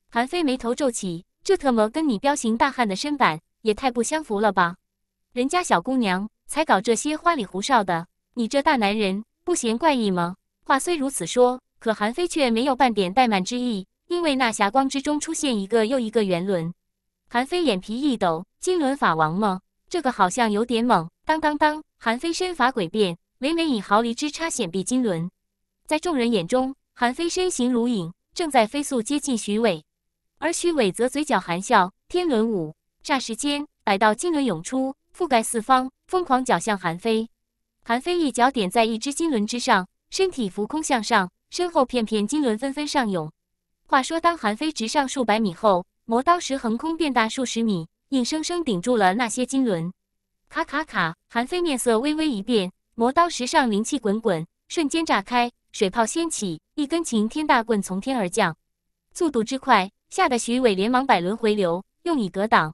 [SPEAKER 1] 韩非眉头皱起，这特么跟你彪形大汉的身板也太不相符了吧？人家小姑娘才搞这些花里胡哨的，你这大男人不嫌怪异吗？话虽如此说，可韩非却没有半点怠慢之意。因为那霞光之中出现一个又一个圆轮，韩非眼皮一抖，金轮法王吗？这个好像有点猛。当当当！韩非身法诡变，每每以毫厘之差险避金轮。在众人眼中，韩非身形如影，正在飞速接近徐伟，而徐伟则嘴角含笑。天轮舞，霎时间百道金轮涌出，覆盖四方，疯狂绞向韩非。韩非一脚点在一只金轮之上，身体浮空向上，身后片片金轮纷纷上涌。话说，当韩非直上数百米后，磨刀石横空变大数十米，硬生生顶住了那些金轮。卡卡卡！韩非面色微微一变，磨刀石上灵气滚滚，瞬间炸开，水泡掀起，一根擎天大棍从天而降，速度之快，吓得徐伟连忙摆轮回流，用以格挡。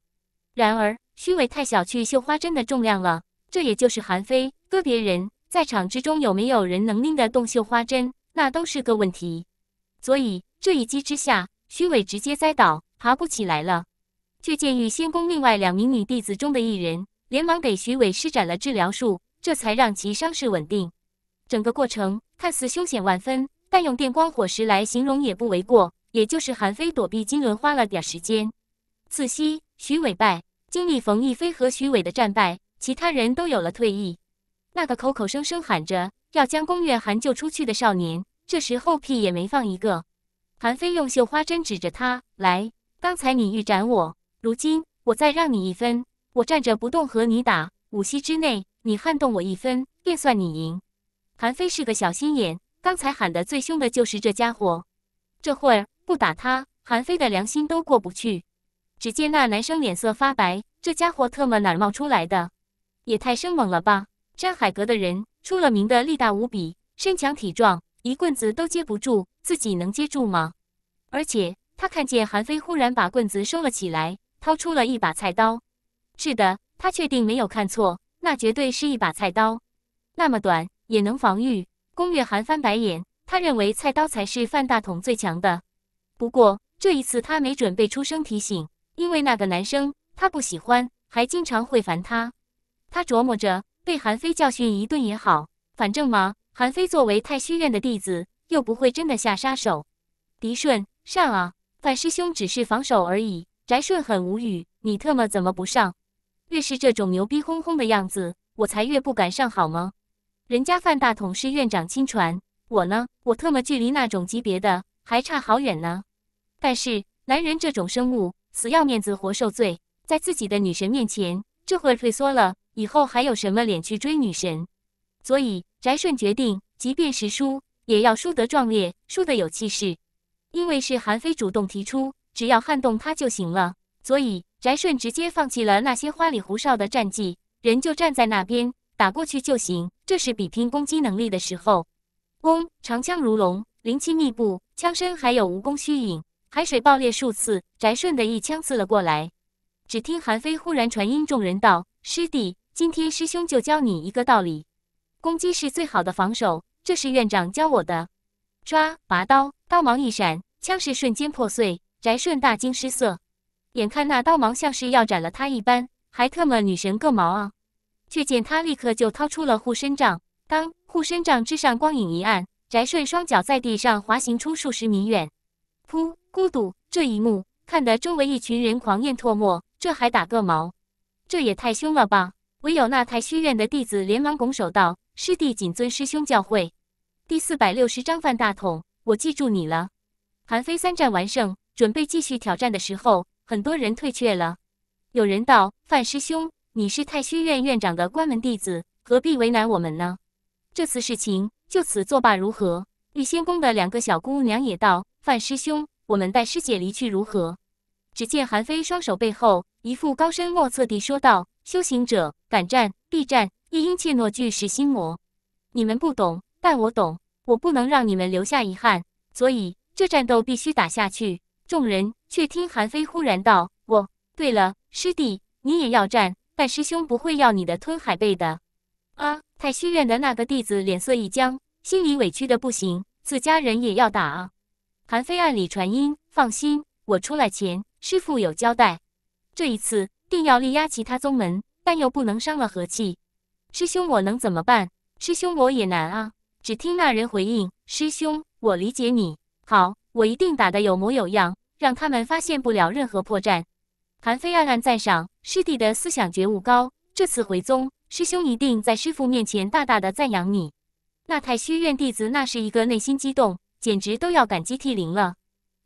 [SPEAKER 1] 然而，徐伟太小觑绣花针的重量了。这也就是韩非，搁别人，在场之中有没有人能拎得动绣花针，那都是个问题。所以。这一击之下，徐伟直接栽倒，爬不起来了。却见玉仙宫另外两名女弟子中的一人，连忙给徐伟施展了治疗术，这才让其伤势稳定。整个过程看似凶险万分，但用电光火石来形容也不为过。也就是韩非躲避金轮花了点时间。此夕，徐伟败，经历冯逸飞和徐伟的战败，其他人都有了退役。那个口口声声喊着要将宫月寒救出去的少年，这时候屁也没放一个。韩飞用绣花针指着他，来，刚才你欲斩我，如今我再让你一分。我站着不动和你打，五息之内你撼动我一分，便算你赢。韩飞是个小心眼，刚才喊得最凶的就是这家伙。这会儿不打他，韩非的良心都过不去。只见那男生脸色发白，这家伙特么哪儿冒出来的？也太生猛了吧！山海阁的人出了名的力大无比，身强体壮，一棍子都接不住。自己能接住吗？而且他看见韩非忽然把棍子收了起来，掏出了一把菜刀。是的，他确定没有看错，那绝对是一把菜刀。那么短也能防御？宫月寒翻白眼，他认为菜刀才是范大同最强的。不过这一次他没准备出声提醒，因为那个男生他不喜欢，还经常会烦他。他琢磨着被韩非教训一顿也好，反正嘛，韩非作为太虚院的弟子。又不会真的下杀手，狄顺上啊！范师兄只是防守而已。翟顺很无语，你特么怎么不上？越是这种牛逼哄哄的样子，我才越不敢上，好吗？人家范大统是院长亲传，我呢？我特么距离那种级别的还差好远呢。但是男人这种生物，死要面子活受罪，在自己的女神面前这会儿退缩了，以后还有什么脸去追女神？所以翟顺决定，即便是输。也要输得壮烈，输得有气势。因为是韩非主动提出，只要撼动他就行了，所以翟顺直接放弃了那些花里胡哨的战绩，人就站在那边打过去就行。这是比拼攻击能力的时候。嗡，长枪如龙，灵气密布，枪身还有蜈蚣虚影，海水爆裂数次，翟顺的一枪刺了过来。只听韩非忽然传音众人道：“师弟，今天师兄就教你一个道理，攻击是最好的防守。”这是院长教我的，抓！拔刀！刀芒一闪，枪势瞬间破碎。翟顺大惊失色，眼看那刀芒像是要斩了他一般，还特么女神个毛啊！却见他立刻就掏出了护身杖，当！护身杖之上光影一暗，翟顺双脚在地上滑行出数十米远。噗！咕嘟！这一幕看得周围一群人狂咽唾沫，这还打个毛？这也太凶了吧！唯有那太虚院的弟子连忙拱手道：“师弟谨遵师兄教诲。”第四百六十章范大统，我记住你了。韩非三战完胜，准备继续挑战的时候，很多人退却了。有人道：“范师兄，你是太虚院院长的关门弟子，何必为难我们呢？这次事情就此作罢，如何？”玉仙宫的两个小姑娘也道：“范师兄，我们带师姐离去，如何？”只见韩非双手背后，一副高深莫测地说道：“修行者，敢战必战，亦应怯懦俱是心魔。你们不懂。”但我懂，我不能让你们留下遗憾，所以这战斗必须打下去。众人却听韩非忽然道：“我，对了，师弟，你也要战？但师兄不会要你的吞海贝的。”啊！太虚院的那个弟子脸色一僵，心里委屈的不行，自家人也要打啊！韩非暗里传音：“放心，我出来前，师傅有交代，这一次定要力压其他宗门，但又不能伤了和气。师兄，我能怎么办？师兄，我也难啊！”只听那人回应：“师兄，我理解你。好，我一定打得有模有样，让他们发现不了任何破绽。”韩非暗暗赞赏师弟的思想觉悟高。这次回宗，师兄一定在师傅面前大大的赞扬你。那太虚院弟子那是一个内心激动，简直都要感激涕零了。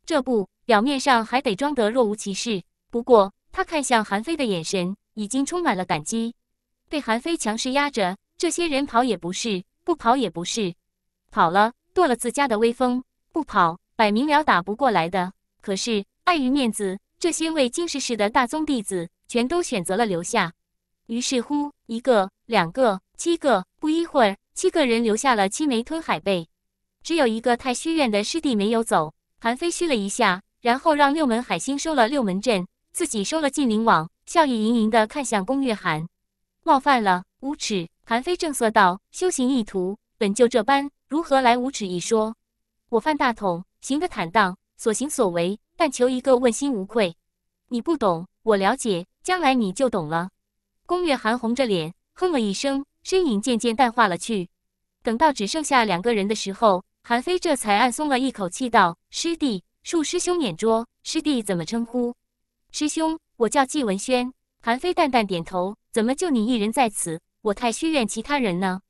[SPEAKER 1] 这不，表面上还得装得若无其事。不过，他看向韩非的眼神已经充满了感激。被韩非强势压着，这些人跑也不是。不跑也不是，跑了，剁了自家的威风；不跑，摆明了打不过来的。可是碍于面子，这些位金石室的大宗弟子全都选择了留下。于是乎，一个、两个、七个，不一会儿，七个人留下了七枚吞海贝。只有一个太虚院的师弟没有走。韩非虚了一下，然后让六门海星收了六门阵，自己收了禁灵网，笑意盈盈地看向宫月寒：“冒犯了，无耻。”韩非正色道：“修行一途本就这般，如何来无耻一说？我犯大统，行得坦荡，所行所为，但求一个问心无愧。你不懂，我了解，将来你就懂了。”宫月寒红着脸哼了一声，身影渐渐淡化了去。等到只剩下两个人的时候，韩非这才暗松了一口气，道：“师弟，恕师兄眼拙，师弟怎么称呼？”“师兄，我叫纪文轩。”韩非淡淡点头：“怎么就你一人在此？”我太虚院其他人呢？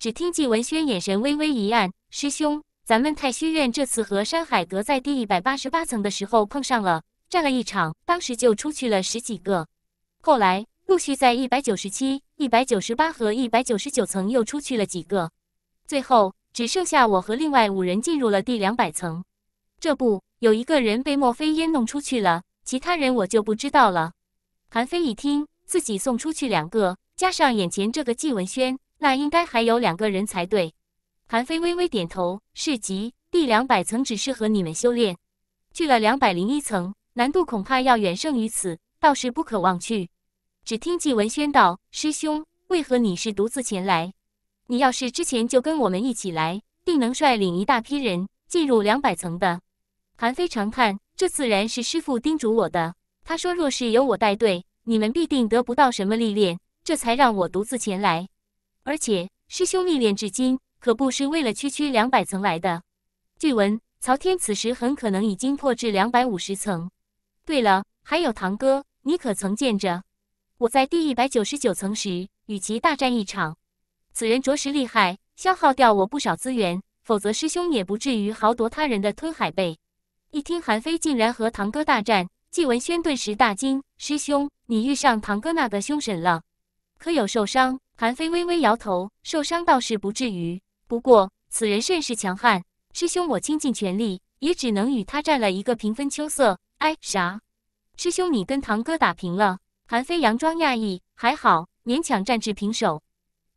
[SPEAKER 1] 只听纪文轩眼神微微一暗：“师兄，咱们太虚院这次和山海阁在第一百八十八层的时候碰上了，战了一场，当时就出去了十几个。后来陆续在一百九十七、一百九十八和一百九十九层又出去了几个，最后只剩下我和另外五人进入了第两百层。这不，有一个人被墨菲烟弄出去了，其他人我就不知道了。”韩非一听，自己送出去两个。加上眼前这个季文轩，那应该还有两个人才对。韩非微微点头，是极。第两百层只适合你们修炼，去了两百零一层，难度恐怕要远胜于此，倒是不可忘去。只听季文轩道：“师兄，为何你是独自前来？你要是之前就跟我们一起来，定能率领一大批人进入两百层的。”韩非长叹：“这自然是师父叮嘱我的。他说，若是由我带队，你们必定得不到什么历练。”这才让我独自前来，而且师兄历练至今，可不是为了区区两百层来的。据闻曹天此时很可能已经破至两百五十层。对了，还有堂哥，你可曾见着？我在第一百九十九层时，与其大战一场。此人着实厉害，消耗掉我不少资源，否则师兄也不至于豪夺他人的吞海贝。一听韩非竟然和堂哥大战，季文轩顿时大惊：“师兄，你遇上堂哥那个凶神了？”可有受伤？韩非微微摇头，受伤倒是不至于。不过此人甚是强悍，师兄我倾尽全力，也只能与他战了一个平分秋色。哎，啥？师兄你跟堂哥打平了？韩非佯装讶异，还好勉强战至平手，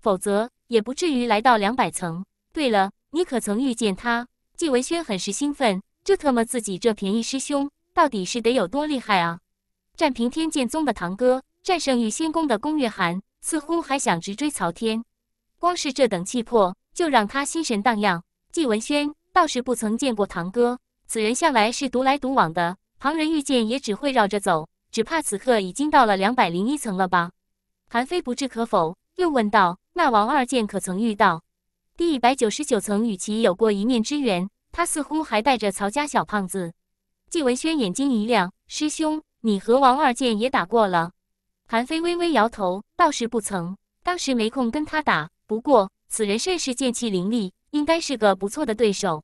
[SPEAKER 1] 否则也不至于来到两百层。对了，你可曾遇见他？纪文轩很是兴奋，这特么自己这便宜师兄到底是得有多厉害啊？战平天剑宗的堂哥，战胜玉仙宫的宫月寒。似乎还想直追曹天，光是这等气魄，就让他心神荡漾。季文轩倒是不曾见过堂哥，此人向来是独来独往的，旁人遇见也只会绕着走，只怕此刻已经到了两百零一层了吧？韩非不置可否，又问道：“那王二剑可曾遇到第一百九十九层，与其有过一面之缘？他似乎还带着曹家小胖子。”季文轩眼睛一亮：“师兄，你和王二剑也打过了？”韩非微微摇头，倒是不曾，当时没空跟他打。不过此人甚是剑气凌厉，应该是个不错的对手。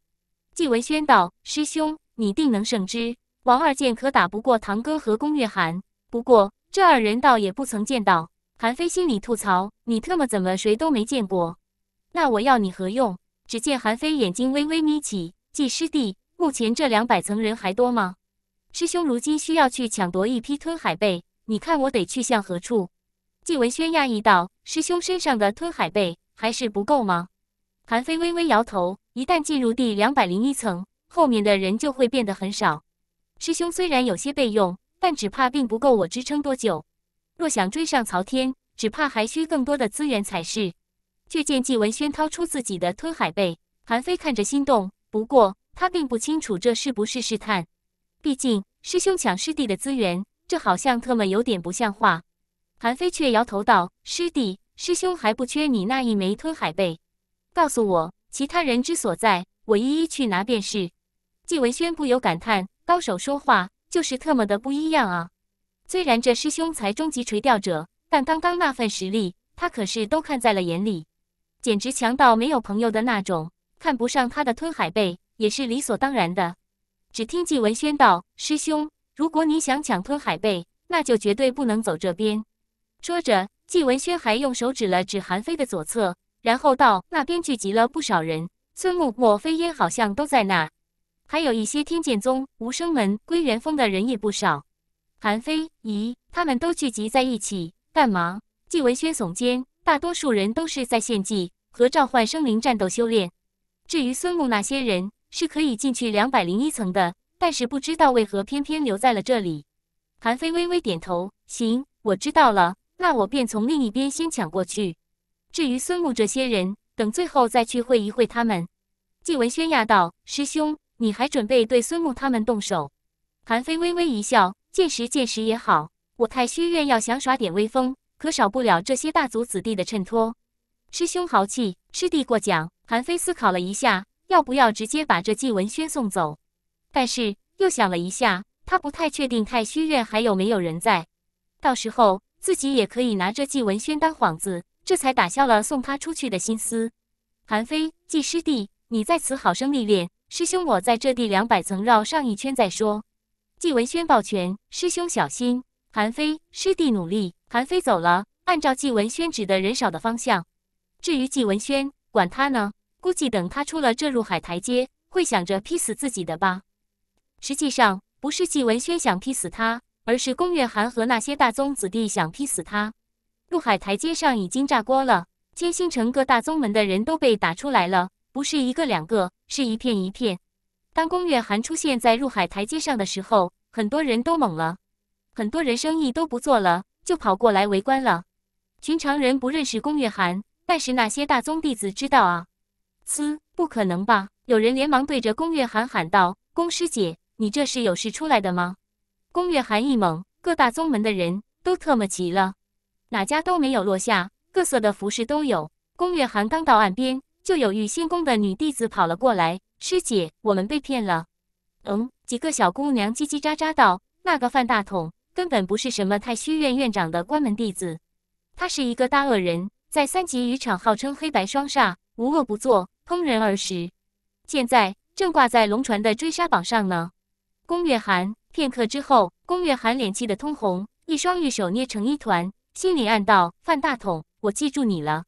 [SPEAKER 1] 季文轩道：“师兄，你定能胜之。王二剑可打不过堂哥和宫月寒，不过这二人倒也不曾见到。”韩非心里吐槽：“你特么怎么谁都没见过？那我要你何用？”只见韩非眼睛微微眯起。季师弟，目前这两百层人还多吗？师兄如今需要去抢夺一批吞海贝。你看我得去向何处？纪文轩讶异道：“师兄身上的吞海贝还是不够吗？”韩飞微微摇头：“一旦进入第两百零一层，后面的人就会变得很少。师兄虽然有些备用，但只怕并不够我支撑多久。若想追上曹天，只怕还需更多的资源才是。”却见纪文轩掏出自己的吞海贝，韩飞看着心动，不过他并不清楚这是不是试探，毕竟师兄抢师弟的资源。这好像特么有点不像话，韩非却摇头道：“师弟，师兄还不缺你那一枚吞海贝。告诉我其他人之所在，我一一去拿便是。”纪文轩不由感叹：“高手说话就是特么的不一样啊！虽然这师兄才终极垂钓者，但刚刚那份实力他可是都看在了眼里，简直强到没有朋友的那种。看不上他的吞海贝也是理所当然的。”只听纪文轩道：“师兄。”如果你想抢吞海贝，那就绝对不能走这边。说着，纪文轩还用手指了指韩非的左侧，然后道：“那边聚集了不少人，孙木、莫飞烟好像都在那，还有一些天剑宗、无声门、归元峰的人也不少。”韩非，咦，他们都聚集在一起干嘛？纪文轩耸肩：“大多数人都是在献祭和召唤生灵战斗修炼。至于孙木那些人，是可以进去两百零一层的。”但是不知道为何偏偏留在了这里。韩非微微点头：“行，我知道了。那我便从另一边先抢过去。至于孙木这些人，等最后再去会一会他们。”季文轩讶道：“师兄，你还准备对孙木他们动手？”韩非微微一笑：“见识见识也好。我太虚院要想耍点威风，可少不了这些大族子弟的衬托。”师兄豪气，师弟过奖。韩非思考了一下，要不要直接把这季文轩送走？但是又想了一下，他不太确定太虚院还有没有人在，到时候自己也可以拿着季文轩当幌子，这才打消了送他出去的心思。韩非，季师弟，你在此好生历练，师兄我在这地两百层绕上一圈再说。季文轩抱拳，师兄小心。韩非，师弟努力。韩非走了，按照季文轩指的人少的方向。至于季文轩，管他呢，估计等他出了这入海台阶，会想着劈死自己的吧。实际上不是纪文轩想劈死他，而是宫月寒和那些大宗子弟想劈死他。入海台阶上已经炸锅了，金星城各大宗门的人都被打出来了，不是一个两个，是一片一片。当宫月寒出现在入海台阶上的时候，很多人都懵了，很多人生意都不做了，就跑过来围观了。寻常人不认识宫月寒，但是那些大宗弟子知道啊。嘶，不可能吧？有人连忙对着宫月寒喊道：“宫师姐！”你这是有事出来的吗？宫月寒一猛，各大宗门的人都特么齐了，哪家都没有落下，各色的服饰都有。宫月寒刚到岸边，就有玉仙宫的女弟子跑了过来：“师姐，我们被骗了。”嗯，几个小姑娘叽叽喳喳道：“那个范大统根本不是什么太虚院院长的关门弟子，他是一个大恶人，在三级渔场号称黑白双煞，无恶不作，通人而食，现在正挂在龙船的追杀榜上呢。”宫月寒片刻之后，宫月寒脸气得通红，一双玉手捏成一团，心里暗道：“范大统，我记住你了。”